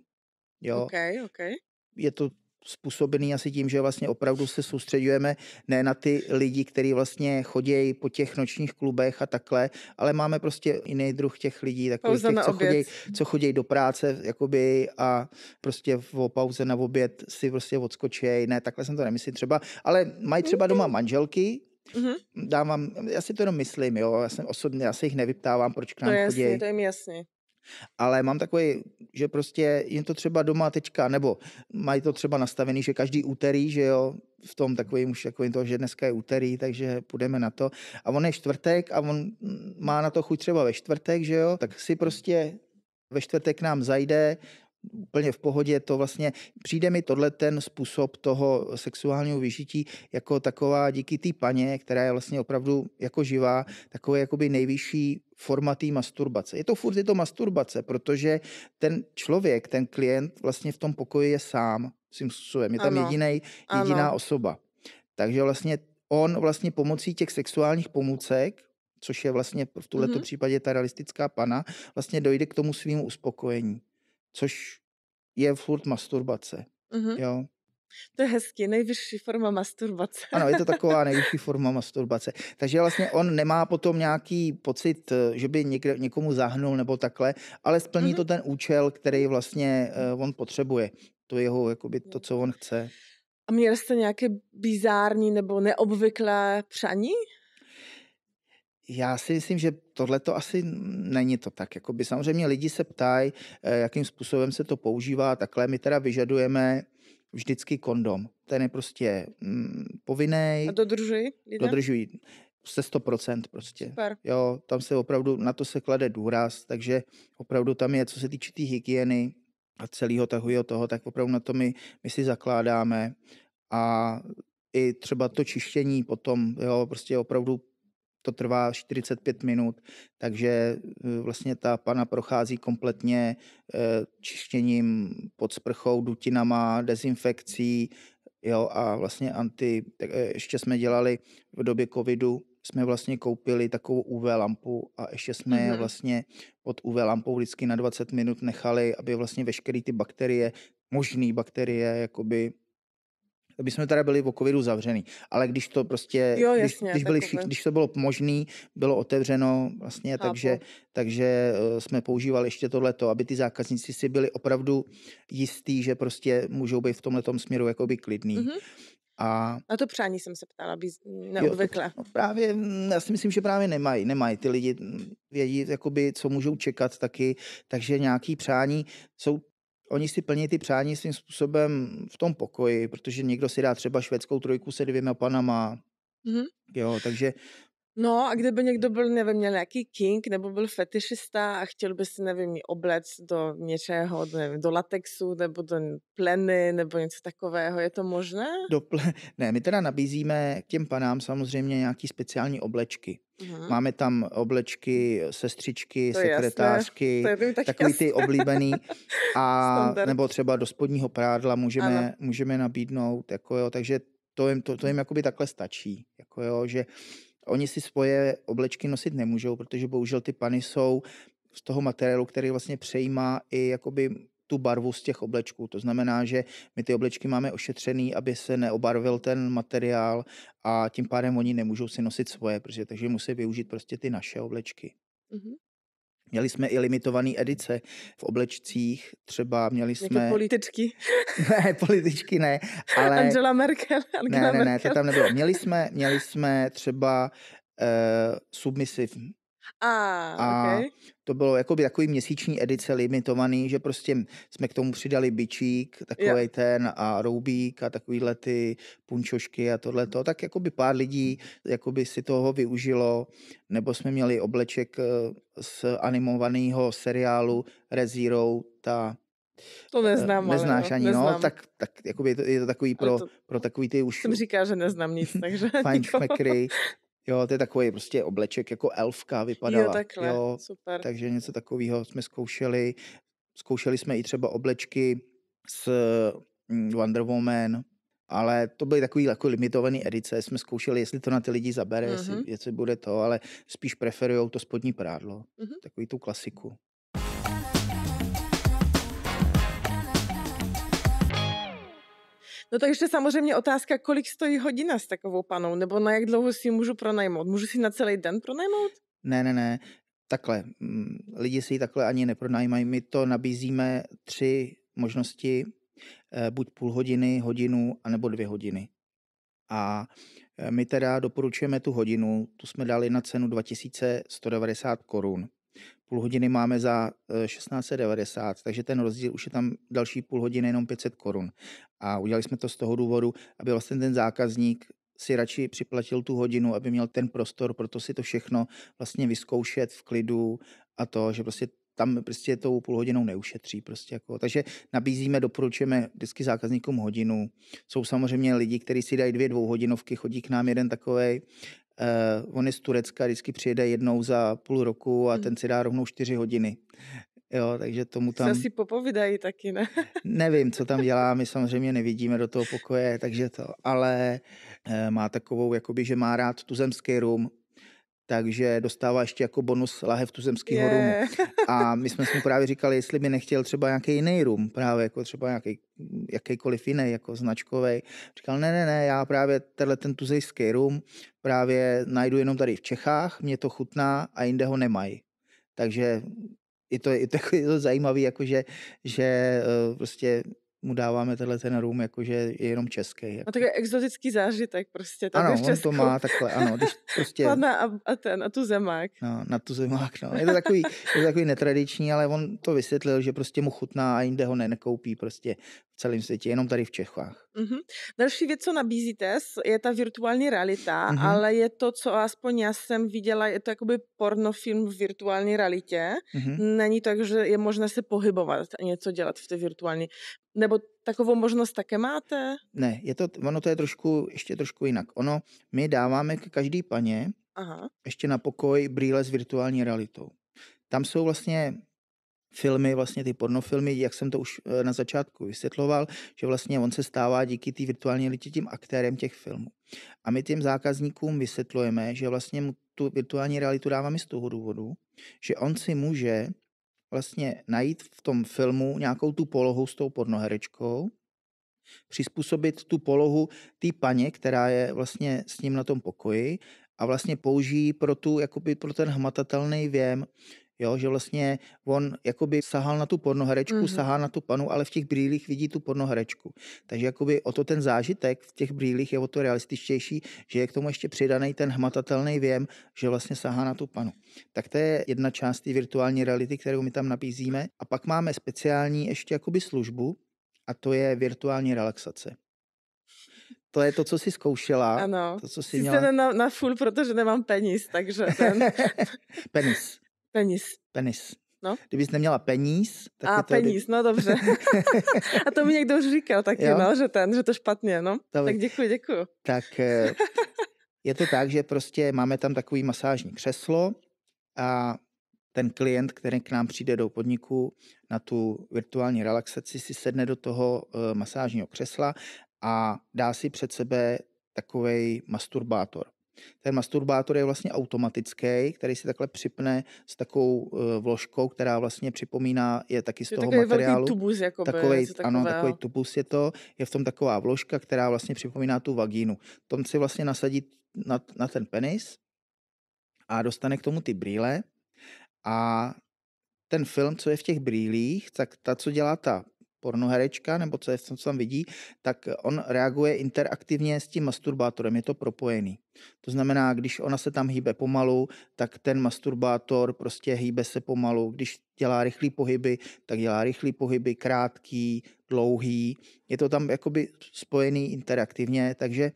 Jo? Okay, okay. Je to způsobený asi tím, že vlastně opravdu se soustředujeme ne na ty lidi, kteří vlastně chodějí po těch nočních klubech a takhle, ale máme prostě jiný druh těch lidí, takových těch, co chodějí, co do práce jakoby a prostě v pauze na oběd si prostě odskočej, ne, takhle jsem to nemyslím třeba, ale mají třeba doma mm-hmm. manželky, Mm-hmm. Dávám, já si to jenom myslím, jo, já jsem osobně, já se jich nevyptávám, proč k nám no, chodí. jasně, to je mi jasně. Ale mám takový, že prostě jim to třeba doma teďka, nebo mají to třeba nastavený, že každý úterý, že jo, v tom takovým už takovým to, že dneska je úterý, takže půjdeme na to. A on je čtvrtek a on má na to chuť třeba ve čtvrtek, že jo, tak si prostě ve čtvrtek nám zajde, úplně v pohodě, to vlastně přijde mi tohle ten způsob toho sexuálního vyžití jako taková díky té paně, která je vlastně opravdu jako živá, takové jakoby nejvyšší forma té masturbace. Je to furt je to masturbace, protože ten člověk, ten klient vlastně v tom pokoji je sám svým způsobem. Je tam ano. jedinej, jediná ano. osoba. Takže vlastně on vlastně pomocí těch sexuálních pomůcek což je vlastně v tomto mm-hmm. případě ta realistická pana, vlastně dojde k tomu svým uspokojení což je furt masturbace. Mm-hmm. Jo. To je hezky, nejvyšší forma masturbace. Ano, je to taková nejvyšší forma masturbace. Takže vlastně on nemá potom nějaký pocit, eh, že by někde, někomu zahnul nebo takhle, ale splní mm-hmm. to ten účel, který vlastně uh, on potřebuje. To jeho, jakoby to, co on chce. A měl jste nějaké bizární nebo neobvyklé přání? já si myslím, že tohle to asi není to tak. Jakoby samozřejmě lidi se ptají, eh, jakým způsobem se to používá, takhle my teda vyžadujeme vždycky kondom. Ten je prostě mm, povinný. A dodržují? Lidé? Dodržují se 100% prostě. Super. Jo, tam se opravdu, na to se klade důraz, takže opravdu tam je, co se týče té tý hygieny a celého tahujího toho, tak opravdu na to my, my si zakládáme a i třeba to čištění potom, jo, prostě opravdu to trvá 45 minut, takže e, vlastně ta pana prochází kompletně e, čištěním pod sprchou, dutinama, dezinfekcí, jo, a vlastně anti, tak e, ještě jsme dělali v době covidu, jsme vlastně koupili takovou UV lampu a ještě jsme je mm-hmm. vlastně pod UV lampou vždycky na 20 minut nechali, aby vlastně veškeré ty bakterie, možné bakterie, jakoby by jsme teda byli o covidu zavřený. Ale když to prostě, jo, jasně, když, když, byli, když to bylo možné, bylo otevřeno vlastně, Chápu. takže, takže eh, jsme používali ještě tohleto, aby ty zákazníci si byli opravdu jistý, že prostě můžou být v tomhletom směru jakoby klidný. Mm-hmm. A... Na to přání jsem se ptala, aby neobvykle. Jo, to, no právě, mm, já si myslím, že právě nemají, nemají. Ty lidi vědí, jakoby, co můžou čekat taky, takže nějaký přání jsou oni si plní ty přání svým způsobem v tom pokoji, protože někdo si dá třeba švédskou trojku se dvěma panama, mm-hmm. jo, takže No a kdyby někdo byl, nevím, měl nějaký king nebo byl fetišista a chtěl by si, nevím, oblec do něčeho, do, nevím, do latexu nebo do pleny nebo něco takového, je to možné? Do ple- ne, my teda nabízíme těm panám samozřejmě nějaký speciální oblečky. Aha. Mhm. Máme tam oblečky, sestřičky, to sekretářky, jasné, tak takový jasné. ty oblíbený. A nebo třeba do spodního prádla můžeme, můžeme nabídnout, jako jo, takže to jim, to, to jim jakoby takhle stačí, jako jo, že Oni si svoje oblečky nosit nemůžou, protože bohužel ty pany jsou z toho materiálu, který vlastně přejímá i jakoby tu barvu z těch oblečků. To znamená, že my ty oblečky máme ošetřený, aby se neobarvil ten materiál a tím pádem oni nemůžou si nosit svoje, protože takže musí využít prostě ty naše oblečky. Mm-hmm. Měli jsme i limitované edice v oblečcích, třeba měli jsme. jsme... političky? ne, političky ne, ale... Angela Merkel. Angela ne, ne, ne, to tam nebylo. Měli jsme, měli jsme třeba uh, submisiv a okay. to bylo jakoby takový měsíční edice limitovaný, že prostě jsme k tomu přidali bičík, takový yeah. ten a roubík a takovýhle ty punčošky a to. Tak jakoby pár lidí jakoby si toho využilo, nebo jsme měli obleček eh, z animovaného seriálu Rezero, ta to eh, neznám, Neznáš ale, ani, no? neznám. no, tak, tak jakoby je, to, je to takový pro, to, pro takový ty už... Jsem říká, že neznám nic, takže... Fajnšmekry, Jo, to je takový prostě obleček, jako elfka vypadala. Jo, takhle, jo, super. Takže něco takového jsme zkoušeli. Zkoušeli jsme i třeba oblečky s mm, Wonder Woman, ale to byly takový jako limitovaný edice. Jsme zkoušeli, jestli to na ty lidi zabere, mm-hmm. jestli, jestli bude to, ale spíš preferují to spodní prádlo, mm-hmm. takový tu klasiku. No tak ještě samozřejmě otázka, kolik stojí hodina s takovou panou, nebo na jak dlouho si ji můžu pronajmout? Můžu si na celý den pronajmout? Ne, ne, ne. Takhle. Mm, lidi si ji takhle ani nepronajmají. My to nabízíme tři možnosti, eh, buď půl hodiny, hodinu, anebo dvě hodiny. A eh, my teda doporučujeme tu hodinu, tu jsme dali na cenu 2190 korun půl hodiny máme za 1690, eh, takže ten rozdíl už je tam další půl hodiny jenom 500 korun. A udělali jsme to z toho důvodu, aby vlastně ten zákazník si radši připlatil tu hodinu, aby měl ten prostor, proto si to všechno vlastně vyzkoušet v klidu a to, že prostě tam prostě tou půl hodinou neušetří. Prostě jako. Takže nabízíme, doporučujeme vždycky zákazníkům hodinu. Jsou samozřejmě lidi, kteří si dají dvě dvouhodinovky, chodí k nám jeden takový Uh, on je z Turecka, vždycky přijede jednou za půl roku a hmm. ten si dá rovnou čtyři hodiny. Jo, takže tomu tam... Se si popovídají taky, ne? nevím, co tam dělá, my samozřejmě nevidíme do toho pokoje, takže to, ale eh, má takovou, jakoby, že má rád tuzemský rum, takže dostává ještě jako bonus lahev tuzemského yeah. rumu. A my jsme si právě říkali, jestli by nechtěl třeba nějaký jiný rum, právě jako třeba nějaký, jakýkoliv jiný, jako značkový. Říkal, ne, ne, ne, já právě tenhle ten tuzejský rum právě najdu jenom tady v Čechách, mě to chutná a jinde ho nemají. Takže je to, je to, je to zajímavé, jako že, že eh, prostě mu dáváme tenhle ten rum, jakože je jenom český. Jako. No je exotický zážitek prostě. Tady ano, on to má takhle, ano. Když prostě... Padne a, a, ten, a tu zemák. No, na tu zemák, no. Je to, takový, je to takový netradiční, ale on to vysvětlil, že prostě mu chutná a jinde ho nenekoupí nekoupí prostě v celém světě, jenom tady v Čechách. Mm-hmm. Další věc, co nabízíte, je ta virtuální realita, mm-hmm. ale je to, co aspoň já jsem viděla, je to jakoby pornofilm v virtuální realitě. Mm-hmm. Není tak, že je možné se pohybovat a něco dělat v té virtuální, nebo takovou možnost také máte? Ne, je to, ono to je trošku, ještě trošku jinak. Ono, my dáváme k každý paně Aha. ještě na pokoj brýle s virtuální realitou. Tam jsou vlastně filmy, vlastně ty pornofilmy, jak jsem to už eh, na začátku vysvětloval, že vlastně on se stává díky té virtuální realitě tím aktérem těch filmů. A my těm zákazníkům vysvětlujeme, že vlastně mu tu virtuální realitu dáváme z toho důvodu, že on si může vlastně najít v tom filmu nějakou tu polohu s tou pornoherečkou, přizpůsobit tu polohu té paně, která je vlastně s ním na tom pokoji a vlastně použijí pro, tu, jakoby pro ten hmatatelný věm, Jo, že vlastně on jakoby sahal na tu pornoherečku, mm-hmm. sahá na tu panu, ale v těch brýlích vidí tu pornoherečku. Takže jakoby o to ten zážitek v těch brýlích je o to realističtější, že je k tomu ještě přidaný ten hmatatelný věm, že vlastně sahá na tu panu. Tak to je jedna část té virtuální reality, kterou my tam nabízíme. A pak máme speciální ještě jakoby službu, a to je virtuální relaxace. To je to, co jsi zkoušela. Ano, to, co jsi jsi měla... na, na full, protože nemám penis, takže ten... penis. Penis. Penis. No. Kdybys neměla peníz, tak A, je to... peníz, no dobře. a to mi někdo už říkal taky, jo? no, že, ten, že to špatně, no. Dobre. Tak děkuji, děkuji. Tak eh, je to tak, že prostě máme tam takový masážní křeslo a ten klient, který k nám přijde do podniku na tu virtuální relaxaci, si sedne do toho eh, masážního křesla a dá si před sebe takový masturbátor. Ten masturbátor je vlastně automatický, který si takhle připne s takovou eh, vložkou, která vlastně připomíná, je taky z je toho takový materiálu. Velký tubus, jakoby, takovej, ano, takový tubus je to. Je v tom taková vložka, která vlastně připomíná tu vagínu. Tom si vlastně nasadí na, na ten penis a dostane k tomu ty brýle a ten film, co je v těch brýlích, tak ta, co dělá ta pornoherečka, nebo co, je, co tam vidí, tak on reaguje interaktivně s tím masturbátorem, je to propojený. To znamená, když ona se tam hýbe pomalu, tak ten masturbátor prostě hýbe se pomalu. Když dělá rychlé pohyby, tak dělá rychlé pohyby, krátký, dlouhý. Je to tam jakoby spojený interaktivně, takže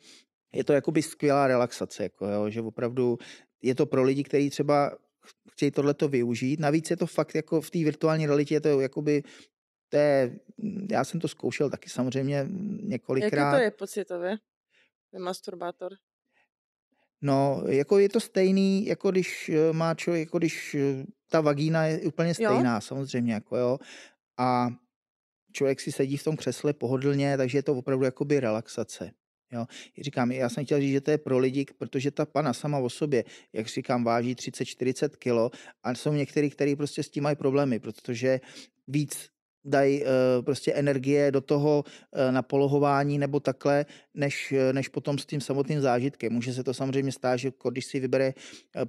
je to jakoby skvělá relaxace, jako jo, že opravdu je to pro lidi, kteří třeba chtějí tohleto využít. Navíc je to fakt jako v té virtuální realitě je to jakoby to je, já jsem to zkoušel taky samozřejmě několikrát. Jaký to je pocitově? Je masturbátor? No, jako je to stejný, jako když eh, má člověk, jako když eh, ta vagína je úplně stejná, jo? samozřejmě, jako jo. A člověk si sedí v tom křesle pohodlně, takže je to opravdu jakoby relaxace. Jo. Říkám, já jsem chtěl říct, že to je pro lidi, protože ta pana sama o sobě, jak říkám, váží 30-40 kilo a jsou některý, kteří prostě s tím mají problémy, protože víc dají eh, prostě energie do toho eh, na polohování nebo takhle, než, eh, než potom s tím samotným zážitkem. Může se to samozřejmě stát, že když si vybere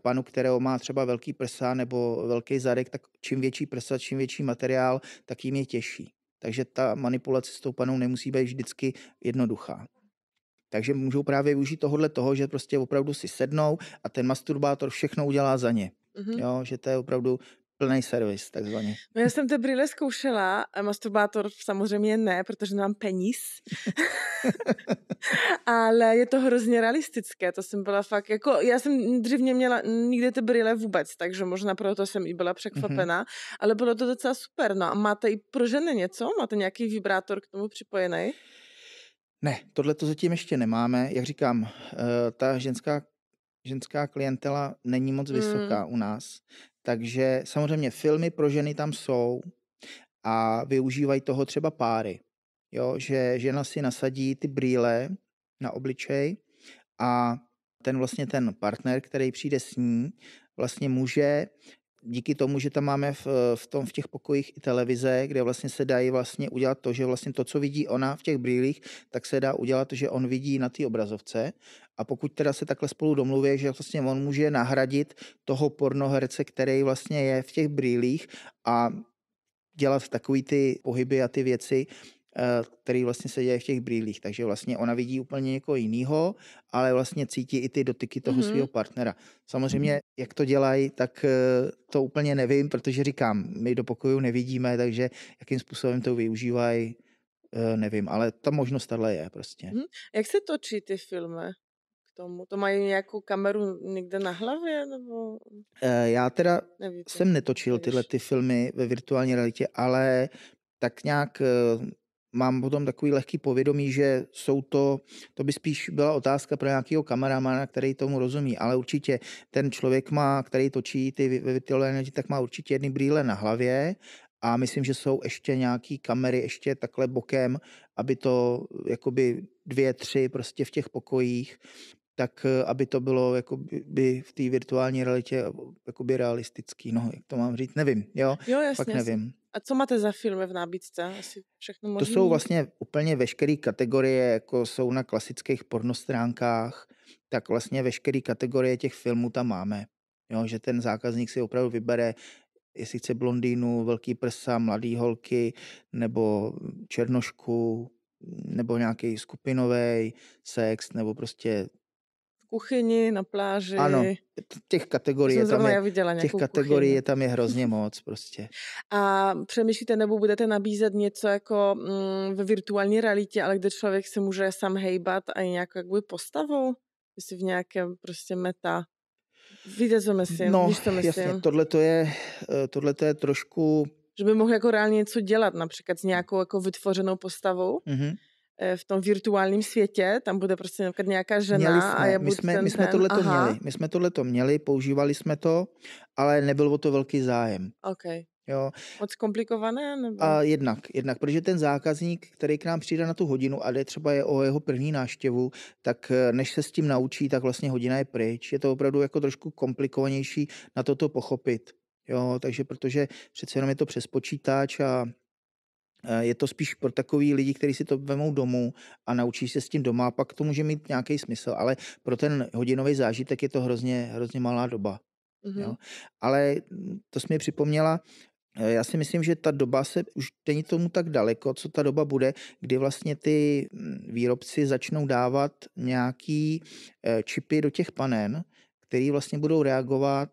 panu, kterého má třeba velký prsa nebo velký zadek, tak čím větší prsa, čím větší materiál, tak jim je těžší. Takže ta manipulace s tou panou nemusí být vždycky jednoduchá. Takže můžou právě využít tohohle toho, že prostě opravdu si sednou a ten masturbátor všechno udělá za ně. Mm-hmm. Jo, že to je opravdu plný servis, takzvaně. No já jsem ty brýle zkoušela, masturbátor samozřejmě ne, protože nemám peníz. ale je to hrozně realistické, to jsem byla fakt, jako já jsem dřív měla nikdy ty brýle vůbec, takže možná proto jsem i byla překvapená, mm-hmm. ale bylo to docela super, no a máte i pro ženy něco? Máte nějaký vibrátor k tomu připojený? Ne, tohle to zatím ještě nemáme. Jak říkám, eh, ta ženská ženská klientela není moc vysoká mm. u nás. Takže samozřejmě filmy pro ženy tam jsou a využívají toho třeba páry. Jo, že žena si nasadí ty brýle na obličej a ten vlastně ten partner, který přijde s ní, vlastně může díky tomu, že tam máme v, v, tom, v těch pokojích i televize, kde vlastně se dají vlastně udělat to, že vlastně to, co vidí ona v těch brýlích, tak se dá udělat, že on vidí na té obrazovce a pokud teda se takhle spolu domluví, že vlastně on může nahradit toho pornoherce, který vlastně je v těch brýlích a dělat takový ty pohyby a ty věci, Eh, který vlastně se děje v těch brýlích. Takže vlastně ona vidí úplně někoho jiného, ale vlastně cítí i ty dotyky toho mm-hmm. svého partnera. Samozřejmě, mhm. jak to dělají, tak eh, to úplně nevím, protože říkám, my do pokoju nevidíme, takže jakým způsobem to využívají, eh, nevím, ale ta možnost tahle je prostě. Mm-hmm. Jak se točí ty filmy? tomu? To mají nějakou kameru někde na hlavě? Nebo... Já teda Nevíte. jsem netočil tyhle ty filmy ve virtuální realitě, ale tak nějak mám potom takový lehký povědomí, že jsou to, to by spíš byla otázka pro nějakého kameramana, který tomu rozumí, ale určitě ten člověk má, který točí ty Vital tak má určitě jedny brýle na hlavě a myslím, že jsou ještě nějaký kamery ještě takhle bokem, aby to jakoby dvě, tři prostě v těch pokojích, tak eh, aby to bylo jako by v té virtuální realitě eh, by realistický, no jak to mám říct, nevím, jo, jo jasně, Pak nevím. A co máte za filmy v nabídce? Asi všechno možný? To jsou vlastně úplně veškeré kategorie, jako jsou na klasických pornostránkách, tak vlastně veškeré kategorie těch filmů tam máme. Jo, že ten zákazník si opravdu vybere, jestli chce blondýnu, velký prsa, mladý holky, nebo černošku, nebo nějaký skupinový sex, nebo prostě kuchyni, na pláži. Ano, těch kategorií, je tam je, těch kategorií je tam je hrozně moc prostě. A přemýšlíte nebo budete nabízet něco jako mm, ve virtuální realitě, ale kde člověk se může sám hejbat a nějak jakby postavou? Jestli v nějakém prostě meta Víte, co myslím, no, víš, co myslím. Jasně, tohle to je, eh, tohle to je trošku... Že by mohl jako reálně něco dělat, například s nějakou jako vytvořenou postavou, mm-hmm. Eh, v tom virtuálním světě, tam bude prostě například nějaká žena měli jsme, a je my jsme, ten, my jsme tohle to měli, my jsme tohle to měli, používali jsme to, ale nebyl o to velký zájem. ok Jo. Moc komplikované? Nebo? A jednak, jednak, protože ten zákazník, který k nám přijde na tu hodinu a jde třeba je o jeho první náštěvu, tak eh, než se s tím naučí, tak vlastně hodina je pryč. Je to opravdu jako trošku komplikovanější na toto pochopit. Jo, takže protože přece jenom je to přes počítač a Eh, je to spíš pro takový lidi, kteří si to vemou domů a naučí se s tím doma, pak to může mít nějaký smysl, ale pro ten hodinový zážitek je to hrozně, hrozně malá doba. Mm-hmm. Jo? Ale mm, to jsi mi připomněla, eh, já si myslím, že ta doba se už není tomu tak daleko, co ta doba bude, kdy vlastně ty mm, výrobci začnou dávat nějaký eh, čipy do těch panen, které vlastně budou reagovat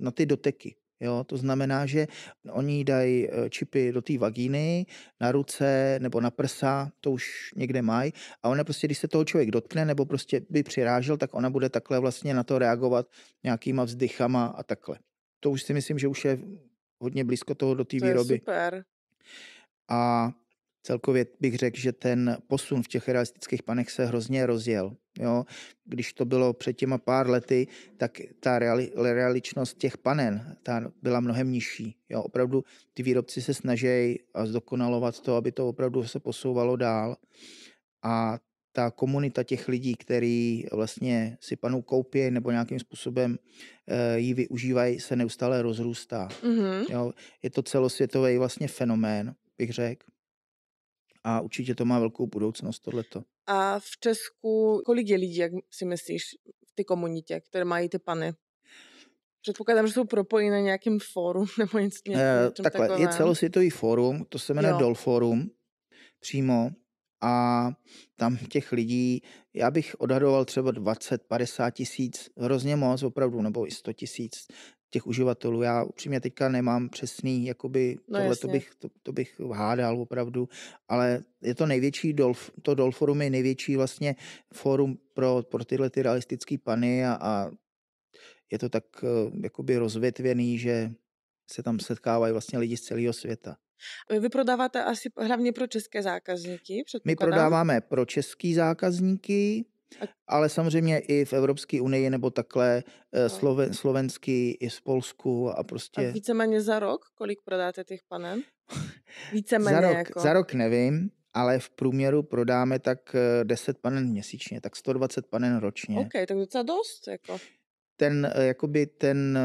na ty doteky. Jo, to znamená, že oni dají e, čipy do té vagíny, na ruce nebo na prsa, to už někde mají, a ona prostě, když se toho člověk dotkne nebo prostě by přirážel, tak ona bude takhle vlastně na to reagovat nějakýma vzdychama a takhle. To už si myslím, že už je hodně blízko toho do té to výroby. Je super. A celkově bych řekl, že ten posun v těch realistických panech se hrozně rozjel. Jo? Když to bylo před těma pár lety, tak ta reali, realičnost těch panen ta byla mnohem nižší. Jo? Opravdu ty výrobci se snaží zdokonalovat to, aby to opravdu se posouvalo dál. A ta komunita těch lidí, který vlastně si panu koupí nebo nějakým způsobem e, ji využívají, se neustále rozrůstá. Mm-hmm. Jo, je to celosvětový vlastně fenomén, bych řekl a určitě to má velkou budoucnost tohleto. A v Česku kolik je lidí, jak si myslíš, v té komunitě, které mají ty pany? Předpokládám, že jsou propojeni na nějakém fórum nebo něco takového. Eh, takhle, takovém. je celosvětový fórum, to se jmenuje dolforum, Dol přímo a tam těch lidí, já bych odhadoval třeba 20, 50 tisíc, hrozně moc opravdu, nebo i 100 tisíc těch uživatelů. Já upřímně teďka nemám přesný, jakoby no tohle to bych, to, to bych hádal opravdu, ale je to největší, Dolf, to Dolforum je největší vlastně forum pro, pro tyhle ty realistické pany a, a je to tak eh, jakoby rozvětvený, že se tam setkávají vlastně lidi z celého světa. Vy prodáváte asi hlavně pro české zákazníky? My prodáváme pro české zákazníky, ale samozřejmě i v Evropské unii nebo takhle eh, Sloven, slovenský i z Polsku a prostě... A víceméně za rok? Kolik prodáte těch panen? Víceméně za rok, jako... Za rok nevím, ale v průměru prodáme tak 10 eh, panen měsíčně, tak 120 panen ročně. OK, tak docela dost. Jako. Ten, eh, jakoby ten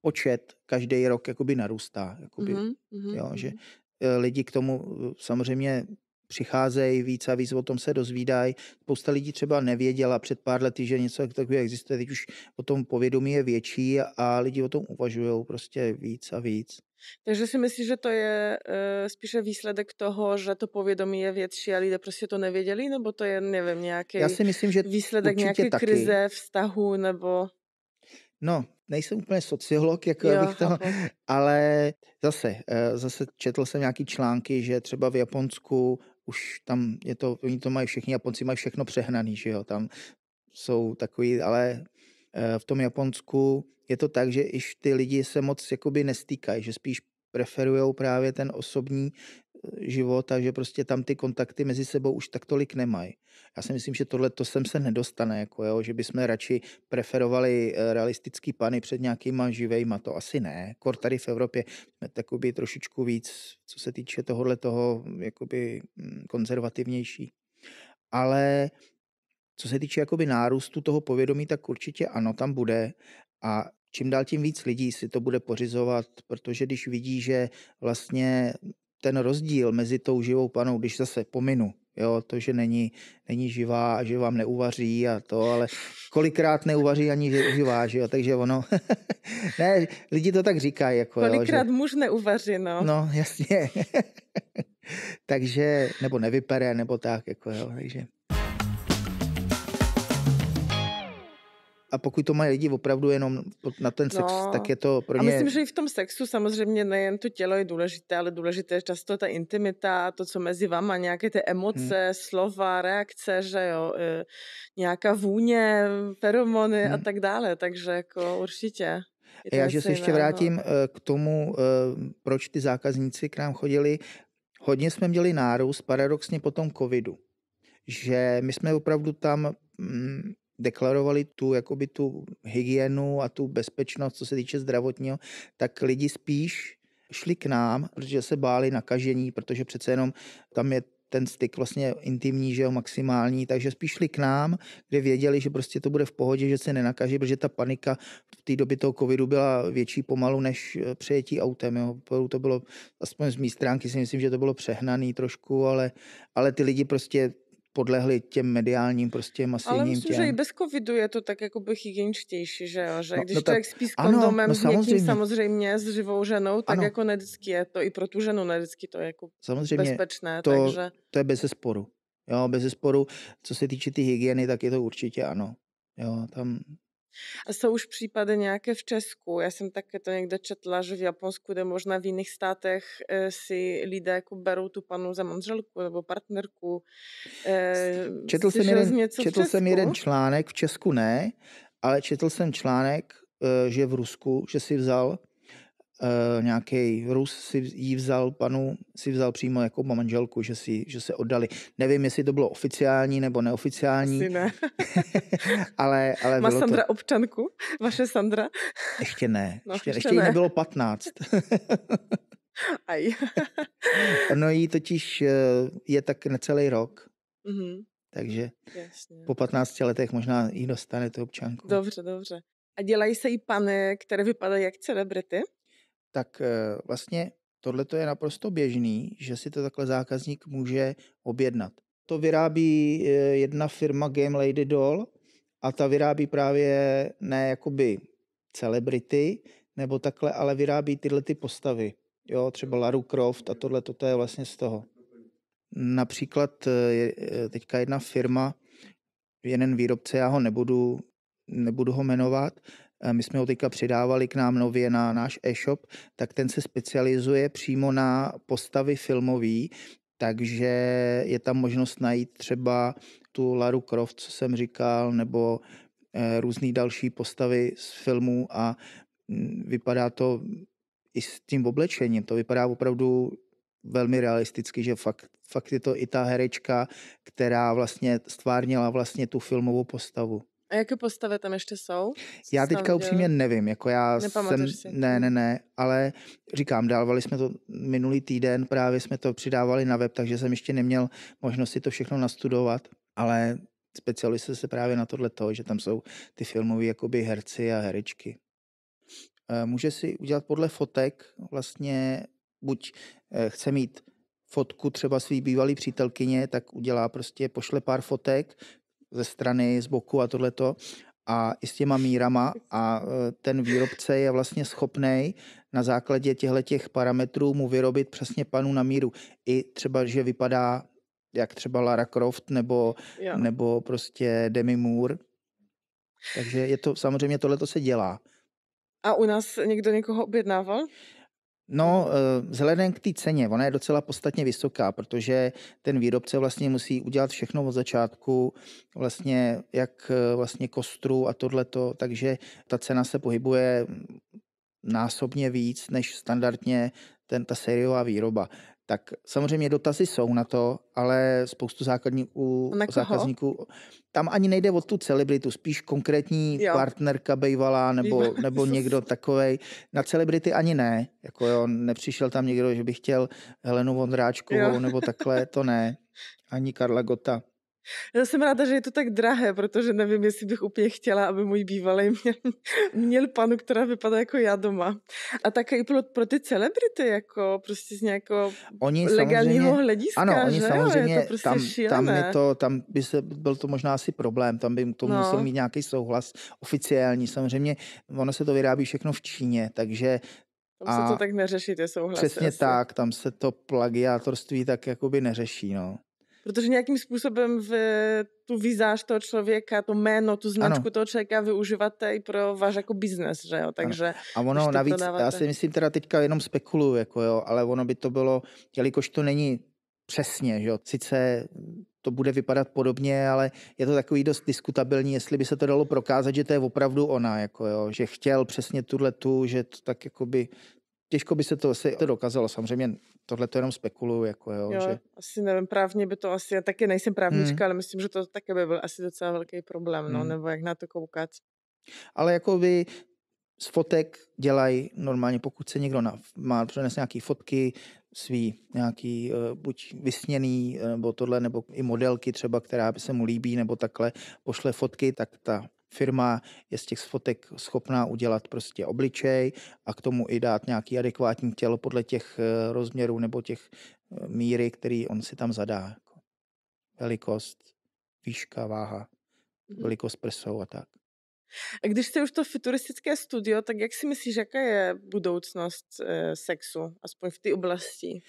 počet každý rok jakoby narůstá. Jakoby, mm-hmm, jo, mm-hmm. že mhm. lidi k tomu samozřejmě přicházejí víc a víc o tom se dozvídají. Spousta lidí třeba nevěděla před pár lety, že něco takového existuje. Teď už o tom povědomí je větší a lidi o tom uvažují prostě víc a víc. Takže si myslím, že to je uh, spíše výsledek toho, že to povědomí je větší a lidé prostě to nevěděli, nebo to je, nevím, nějaký Já si myslím, že výsledek nějaké taky. krize vztahu, nebo... No, nejsem úplně sociolog, jako jo, bych to, okay. ale zase, eh, zase četl jsem nějaký články, že třeba v Japonsku už tam je to, oni to mají všichni, Japonci mají všechno přehnaný, že jo, tam jsou takový, ale eh, v tom Japonsku je to tak, že iž ty lidi se moc jakoby nestýkají, že spíš preferují právě ten osobní život, že prostě tam ty kontakty mezi sebou už tak tolik nemají. Já si myslím, že tohle to sem se nedostane, jako jo, že bychom radši preferovali eh, realistický pany před nějakýma živejma, to asi ne. Kor tady v Evropě jsme takoby trošičku víc, co se týče tohohle toho, jakoby mm, konzervativnější. Ale co se týče jakoby nárůstu toho povědomí, tak určitě ano, tam bude. A čím dál tím víc lidí si to bude pořizovat, protože když vidí, že vlastně ten rozdíl mezi tou živou panou, když zase pominu, jo, to, že není, není živá a že vám neuvaří a to, ale kolikrát neuvaří ani živá, že jo, takže ono, ne, lidi to tak říkají, jako Kolikrát jo, že... muž neuvaří, no. No, jasně. takže, nebo nevypere, nebo tak, jako jo, takže. a pokud to mají lidi opravdu jenom na ten sex, no. tak je to pro ně... A myslím, že i v tom sexu samozřejmě nejen to tělo je důležité, ale důležité je často ta intimita, to, co mezi vama nějaké ty emoce, hmm. slova, reakce, že jo, e, nějaká vůně, feromony hmm. a tak dále, takže jako určitě. Je Já, že se ještě vrátím no. k tomu, e, proč ty zákazníci k nám chodili. Hodně jsme měli nárůst paradoxně po tom covidu, že my jsme opravdu tam mm, deklarovali tu, jakoby tu hygienu a tu bezpečnost, co se týče zdravotního, tak lidi spíš šli k nám, protože se báli nakažení, protože přece jenom tam je ten styk vlastně intimní, že jo, maximální, takže spíš šli k nám, kde věděli, že prostě to bude v pohodě, že se nenakaží, protože ta panika v té době toho covidu byla větší pomalu než eh, přejetí autem, jo. To bylo, aspoň z mý stránky si myslím, že to bylo přehnaný trošku, ale, ale ty lidi prostě podlehli těm mediálním prostě masivním Ale myslím, těm. že i bez covidu je to tak jako hygieničtější, že jo? Že no, když no člověk tak, spí s kondomem ano, no, samozřejmě. s někým samozřejmě, s živou ženou, tak ano. jako nedycky je to i pro tu ženu nedycky to je jako samozřejmě, bezpečné. To, takže... to je bez sporu. Jo, bez sporu. Co se týče ty hygieny, tak je to určitě ano. Jo, tam a jsou už případy nějaké v Česku. Já jsem také to někde četla, že v Japonsku, kde možná v jiných státech eh, si lidé jako berou tu panu za manželku nebo partnerku. Eh, četl, jsem jeden, četl jsem jeden článek, v Česku ne, ale četl jsem článek, eh, že v Rusku, že si vzal Uh, eh, nějaký Rus si jí vzal panu, si vzal přímo jako manželku, že, si, že se oddali. Nevím, jestli to bylo oficiální nebo neoficiální. Asi ne. ale, ale Má bylo Sandra to... občanku? Vaše Sandra? Ještě ne. No, ještě, ještě, ještě ne. jí nebylo 15. Aj. no jí totiž eh, je tak necelý rok. Mm-hmm. Takže Jasně. po 15 letech možná jí dostane tu občanku. Dobře, dobře. A dělají se i pane, které vypadají jak celebrity? tak eh, vlastně tohle je naprosto běžný, že si to takhle zákazník může objednat. To vyrábí eh, jedna firma Game Lady Doll a ta vyrábí právě ne jakoby celebrity nebo takhle, ale vyrábí tyhle ty postavy. Jo, třeba Laru Croft a tohle to je vlastně z toho. Například eh, teďka jedna firma, jeden výrobce, já ho nebudu, nebudu ho jmenovat, my jsme ho teďka přidávali k nám nově na náš e-shop, tak ten se specializuje přímo na postavy filmový, takže je tam možnost najít třeba tu Laru Croft, co jsem říkal, nebo eh, různé další postavy z filmů a mm, vypadá to i s tím oblečením, to vypadá opravdu velmi realisticky, že fakt, fakt je to i ta herečka, která vlastně stvárnila vlastně tu filmovou postavu. A jaké postavy tam ještě jsou? Co já teďka upřímně nevím, jako já jsem... Si. Ne, ne, ne, ale říkám, dávali jsme to minulý týden, právě jsme to přidávali na web, takže jsem ještě neměl možnost si to všechno nastudovat, ale specializuje se právě na tohle to, že tam jsou ty filmové jakoby herci a herečky. Eh, může si udělat podle fotek vlastně, buď eh, chce mít fotku třeba svý bývalý přítelkyně, tak udělá prostě, pošle pár fotek, ze strany, z boku a tohleto a i s těma mírama a e, ten výrobce je vlastně schopný na základě těchto těch parametrů mu vyrobit přesně panu na míru. I třeba, že vypadá jak třeba Lara Croft nebo, nebo prostě Demi Moore. Takže je to, samozřejmě tohle se dělá. A u nás někdo někoho objednával? No, eh, vzhledem k té ceně, ona je docela podstatně vysoká, protože ten výrobce vlastně musí udělat všechno od začátku, vlastně jak eh, vlastně kostru a tohleto, takže ta cena se pohybuje násobně víc než standardně ten, ta sériová výroba tak samozřejmě dotazy jsou na to, ale spoustu základníků, jako zákazníků, tam ani nejde o tu celebritu, spíš konkrétní jo. partnerka bejvalá nebo, nebo někdo takový. Na celebrity ani ne, jako jo, nepřišel tam někdo, že by chtěl Helenu Vondráčkovou jo. nebo takhle, to ne, ani Karla Gota. Já Jsem ráda, že je to tak drahé, protože nevím, jestli bych úplně chtěla, aby můj bývalý měl, měl panu, která vypadá jako já doma. A také i pro, pro ty celebrity, jako prostě z nějakého oni legálního hlediska. Ano, oni že? samozřejmě, je to prostě tam, tam, je to, tam by se, byl to možná asi problém, tam by to tomu no. musel mít nějaký souhlas oficiální. Samozřejmě, ono se to vyrábí všechno v Číně, takže tam se to tak neřeší, ty souhlasy. Přesně asi. tak, tam se to plagiátorství tak jakoby neřeší, no protože nějakým způsobem v tu vizáž toho člověka, to jméno, tu značku ano. toho člověka využíváte i pro váš jako biznes, že jo, takže... Ano. A ono navíc, dáváte... já si myslím teda teďka jenom spekuluju, jako jo, ale ono by to bylo, jelikož to není přesně, že jo, sice to bude vypadat podobně, ale je to takový dost diskutabilní, jestli by se to dalo prokázat, že to je opravdu ona, jako jo, že chtěl přesně tuhle tu, že to tak jako by těžko by se to asi to dokázalo. Samozřejmě tohle to jenom spekuluju. Jako, jo, jo, že... Asi nevím, právně by to asi, já taky nejsem právnička, hmm. ale myslím, že to také by byl asi docela velký problém, no, hmm. nebo jak na to koukat. Ale jako by z fotek dělají normálně, pokud se někdo na, má přenes nějaké fotky, svý nějaký uh, buď vysněný, eh, nebo tohle, nebo i modelky třeba, která by se mu líbí, nebo takhle, pošle fotky, tak ta firma je z těch fotek schopná udělat prostě obličej a k tomu i dát nějaký adekvátní tělo podle těch eh, rozměrů nebo těch eh, míry, který on si tam zadá. Jako velikost, výška, váha, mhm. velikost prsou a tak. A když jste už to futuristické studio, tak jak si myslíš, jaká je budoucnost eh, sexu, aspoň v té oblasti?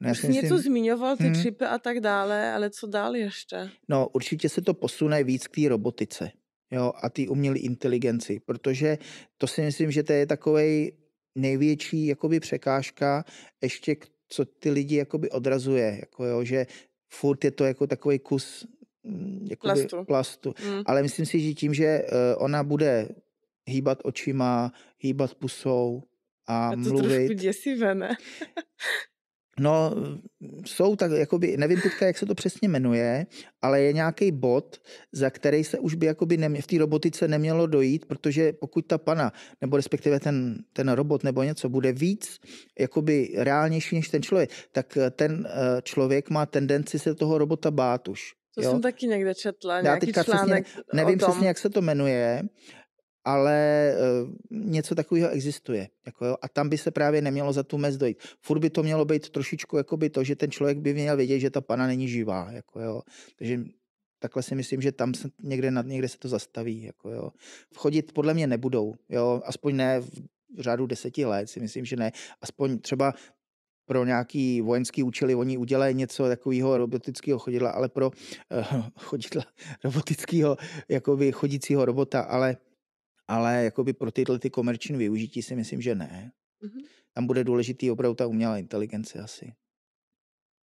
No, Už jsi myslím... něco zmiňoval, ty hmm. čipy a tak dále, ale co dál ještě? No určitě se to posune víc k té robotice jo, a ty umělé inteligenci, protože to si myslím, že to je takový největší jakoby překážka ještě, co ty lidi jakoby odrazuje, jako jo, že furt je to jako takový kus mm, jakoby, plastu. plastu. Mm. Ale myslím si, že tím, že eh, ona bude hýbat očima, hýbat pusou a, a to mluvit. to trošku děsivé, ne? No, jsou tak, jakoby, nevím teďka, jak se to přesně jmenuje, ale je nějaký bod, za který se už by jakoby nemě, v té robotice nemělo dojít, protože pokud ta pana, nebo respektive ten, ten robot nebo něco bude víc jakoby reálnější než ten člověk, tak eh, ten eh, člověk má tendenci se toho robota bát už. To jo? jsem taky někde četla, Já nějaký teďka článek přesně, nevím přesně, jak se to jmenuje, ale eh, něco takového existuje. Jako jo, a tam by se právě nemělo za tu mez dojít. Furt by to mělo být trošičku jako by to, že ten člověk by měl vědět, že ta pana není živá. Jako jo. Takže takhle si myslím, že tam se někde, nad, někde se to zastaví. Jako jo. Chodit podle mě nebudou, jo, aspoň ne v řádu deseti let, si myslím, že ne. Aspoň třeba pro nějaký vojenský účely oni udělají něco takového robotického chodidla, ale pro eh, chodidla robotického, jakoby chodícího robota, ale ale jakoby pro tyhle ty komerční využití si myslím, že ne. Mm-hmm. Tam bude důležitý opravdu ta umělá inteligence asi.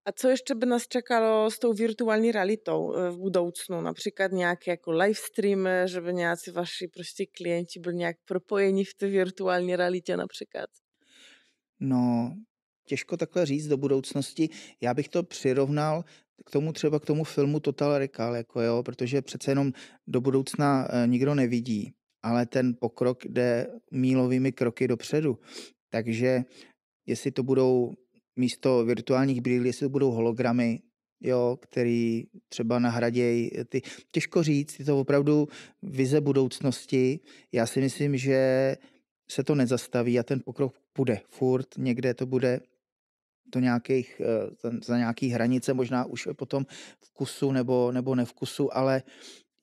A co ještě by nás čekalo s tou virtuální realitou eh, v budoucnu? Například nějaké jako live že by nějací vaši prostě klienti byli nějak propojeni v té virtuální realitě například? No, těžko takhle říct do budoucnosti. Já bych to přirovnal k tomu třeba k tomu filmu Total Recall, jako jo, protože přece jenom do budoucna eh, nikdo nevidí ale ten pokrok jde mílovými kroky dopředu. Takže jestli to budou místo virtuálních brýlí, jestli to budou hologramy, jo, který třeba nahradějí ty... Těžko říct, je to opravdu vize budoucnosti. Já si myslím, že se to nezastaví a ten pokrok bude furt, někde to bude to nějakých, eh, za nějaký hranice, možná už potom vkusu nebo, nebo nevkusu, ale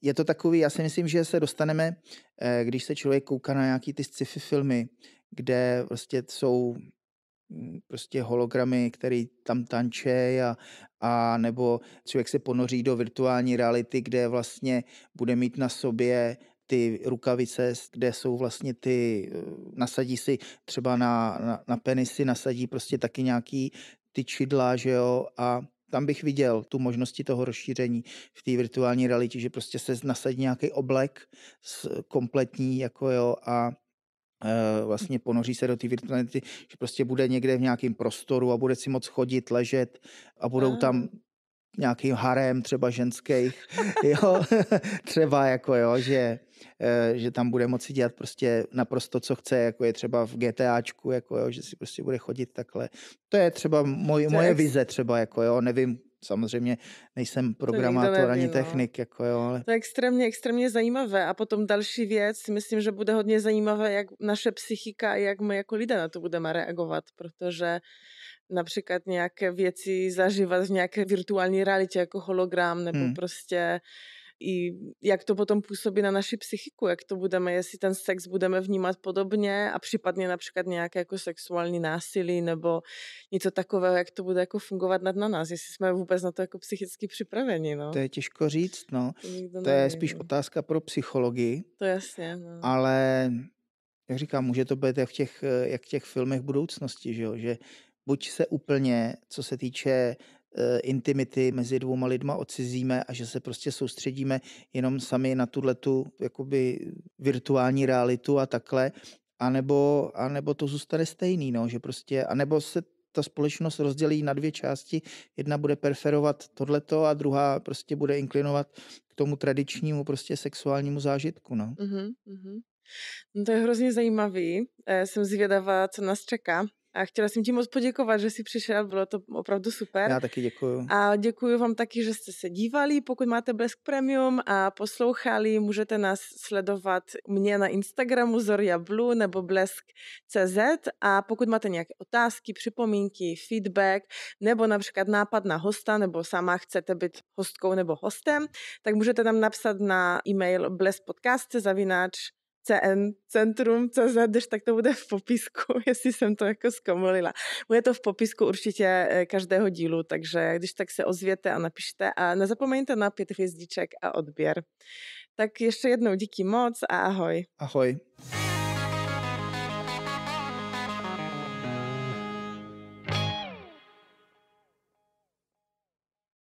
je to takový, já si myslím, že se dostaneme, eh, když se člověk kouká na nějaký ty sci-fi filmy, kde prostě jsou mm, prostě hologramy, který tam tančí, a, a nebo člověk se ponoří do virtuální reality, kde vlastně bude mít na sobě ty rukavice, kde jsou vlastně ty, eh, nasadí si třeba na, na, na penisy, nasadí prostě taky nějaký ty čidla, že jo, a tam bych viděl tu možnosti toho rozšíření v té virtuální realitě, že prostě se nasadí nějaký oblek kompletní jako jo a e, vlastně ponoří se do té virtuality, že prostě bude někde v nějakém prostoru a bude si moc chodit, ležet a budou tam nějaký harem třeba ženských, jo, třeba jako jo, že, eh, že tam bude moci dělat prostě naprosto co chce, jako je třeba v GTAčku, jako jo, že si prostě bude chodit takhle. To je třeba moj, moje ex... vize třeba, jako jo, nevím, samozřejmě nejsem programátor ani no. technik. Jako jo, ale... To je extrémně, extrémně zajímavé. A potom další věc, myslím, že bude hodně zajímavé, jak naše psychika a jak my jako lidé na to budeme reagovat, protože například nějaké věci zažívat v nějaké virtuální realitě jako hologram nebo hmm. prostě i jak to potom působí na naši psychiku, jak to budeme, jestli ten sex budeme vnímat podobně a případně například nějaké jako sexuální násilí nebo něco takového, jak to bude jako fungovat nad na nás, jestli jsme vůbec na to jako psychicky připraveni. No. To je těžko říct, no. To, to je spíš no. otázka pro psychologii. To jasně, no. Ale jak říkám, může to být jak v těch, jak v těch filmech budoucnosti, že, jo? že buď se úplně, co se týče eh, intimity mezi dvouma lidma odcizíme a že se prostě soustředíme jenom sami na tuhletu jakoby virtuální realitu a takhle, anebo, anebo to zůstane stejný, no, že prostě, anebo se ta společnost rozdělí na dvě části. Jedna bude preferovat tohleto a druhá prostě bude inklinovat k tomu tradičnímu prostě sexuálnímu zážitku, no. uh-huh. No to je hrozně zajímavý. Eh, jsem zvědavá, co nás čeká a chtěla jsem ti moc poděkovat, že jsi přišel, bylo to opravdu super. Já taky děkuju. A děkuji vám taky, že jste se dívali, pokud máte Blesk Premium a poslouchali, můžete nás sledovat mě na Instagramu Zoria Blue nebo Blesk.cz a pokud máte nějaké otázky, připomínky, feedback nebo například nápad na hosta nebo sama chcete být hostkou nebo hostem, tak můžete nám napsat na e-mail blespodcast.cz CM Centrum CZ, když tak to bude v popisku, jestli jsem to jako zkomolila. Bude to v popisku určitě eh, každého dílu, takže když tak se ozvěte a napište a nezapomeňte na pět hvězdiček a odběr. Tak ještě jednou díky moc a ahoj. Ahoj.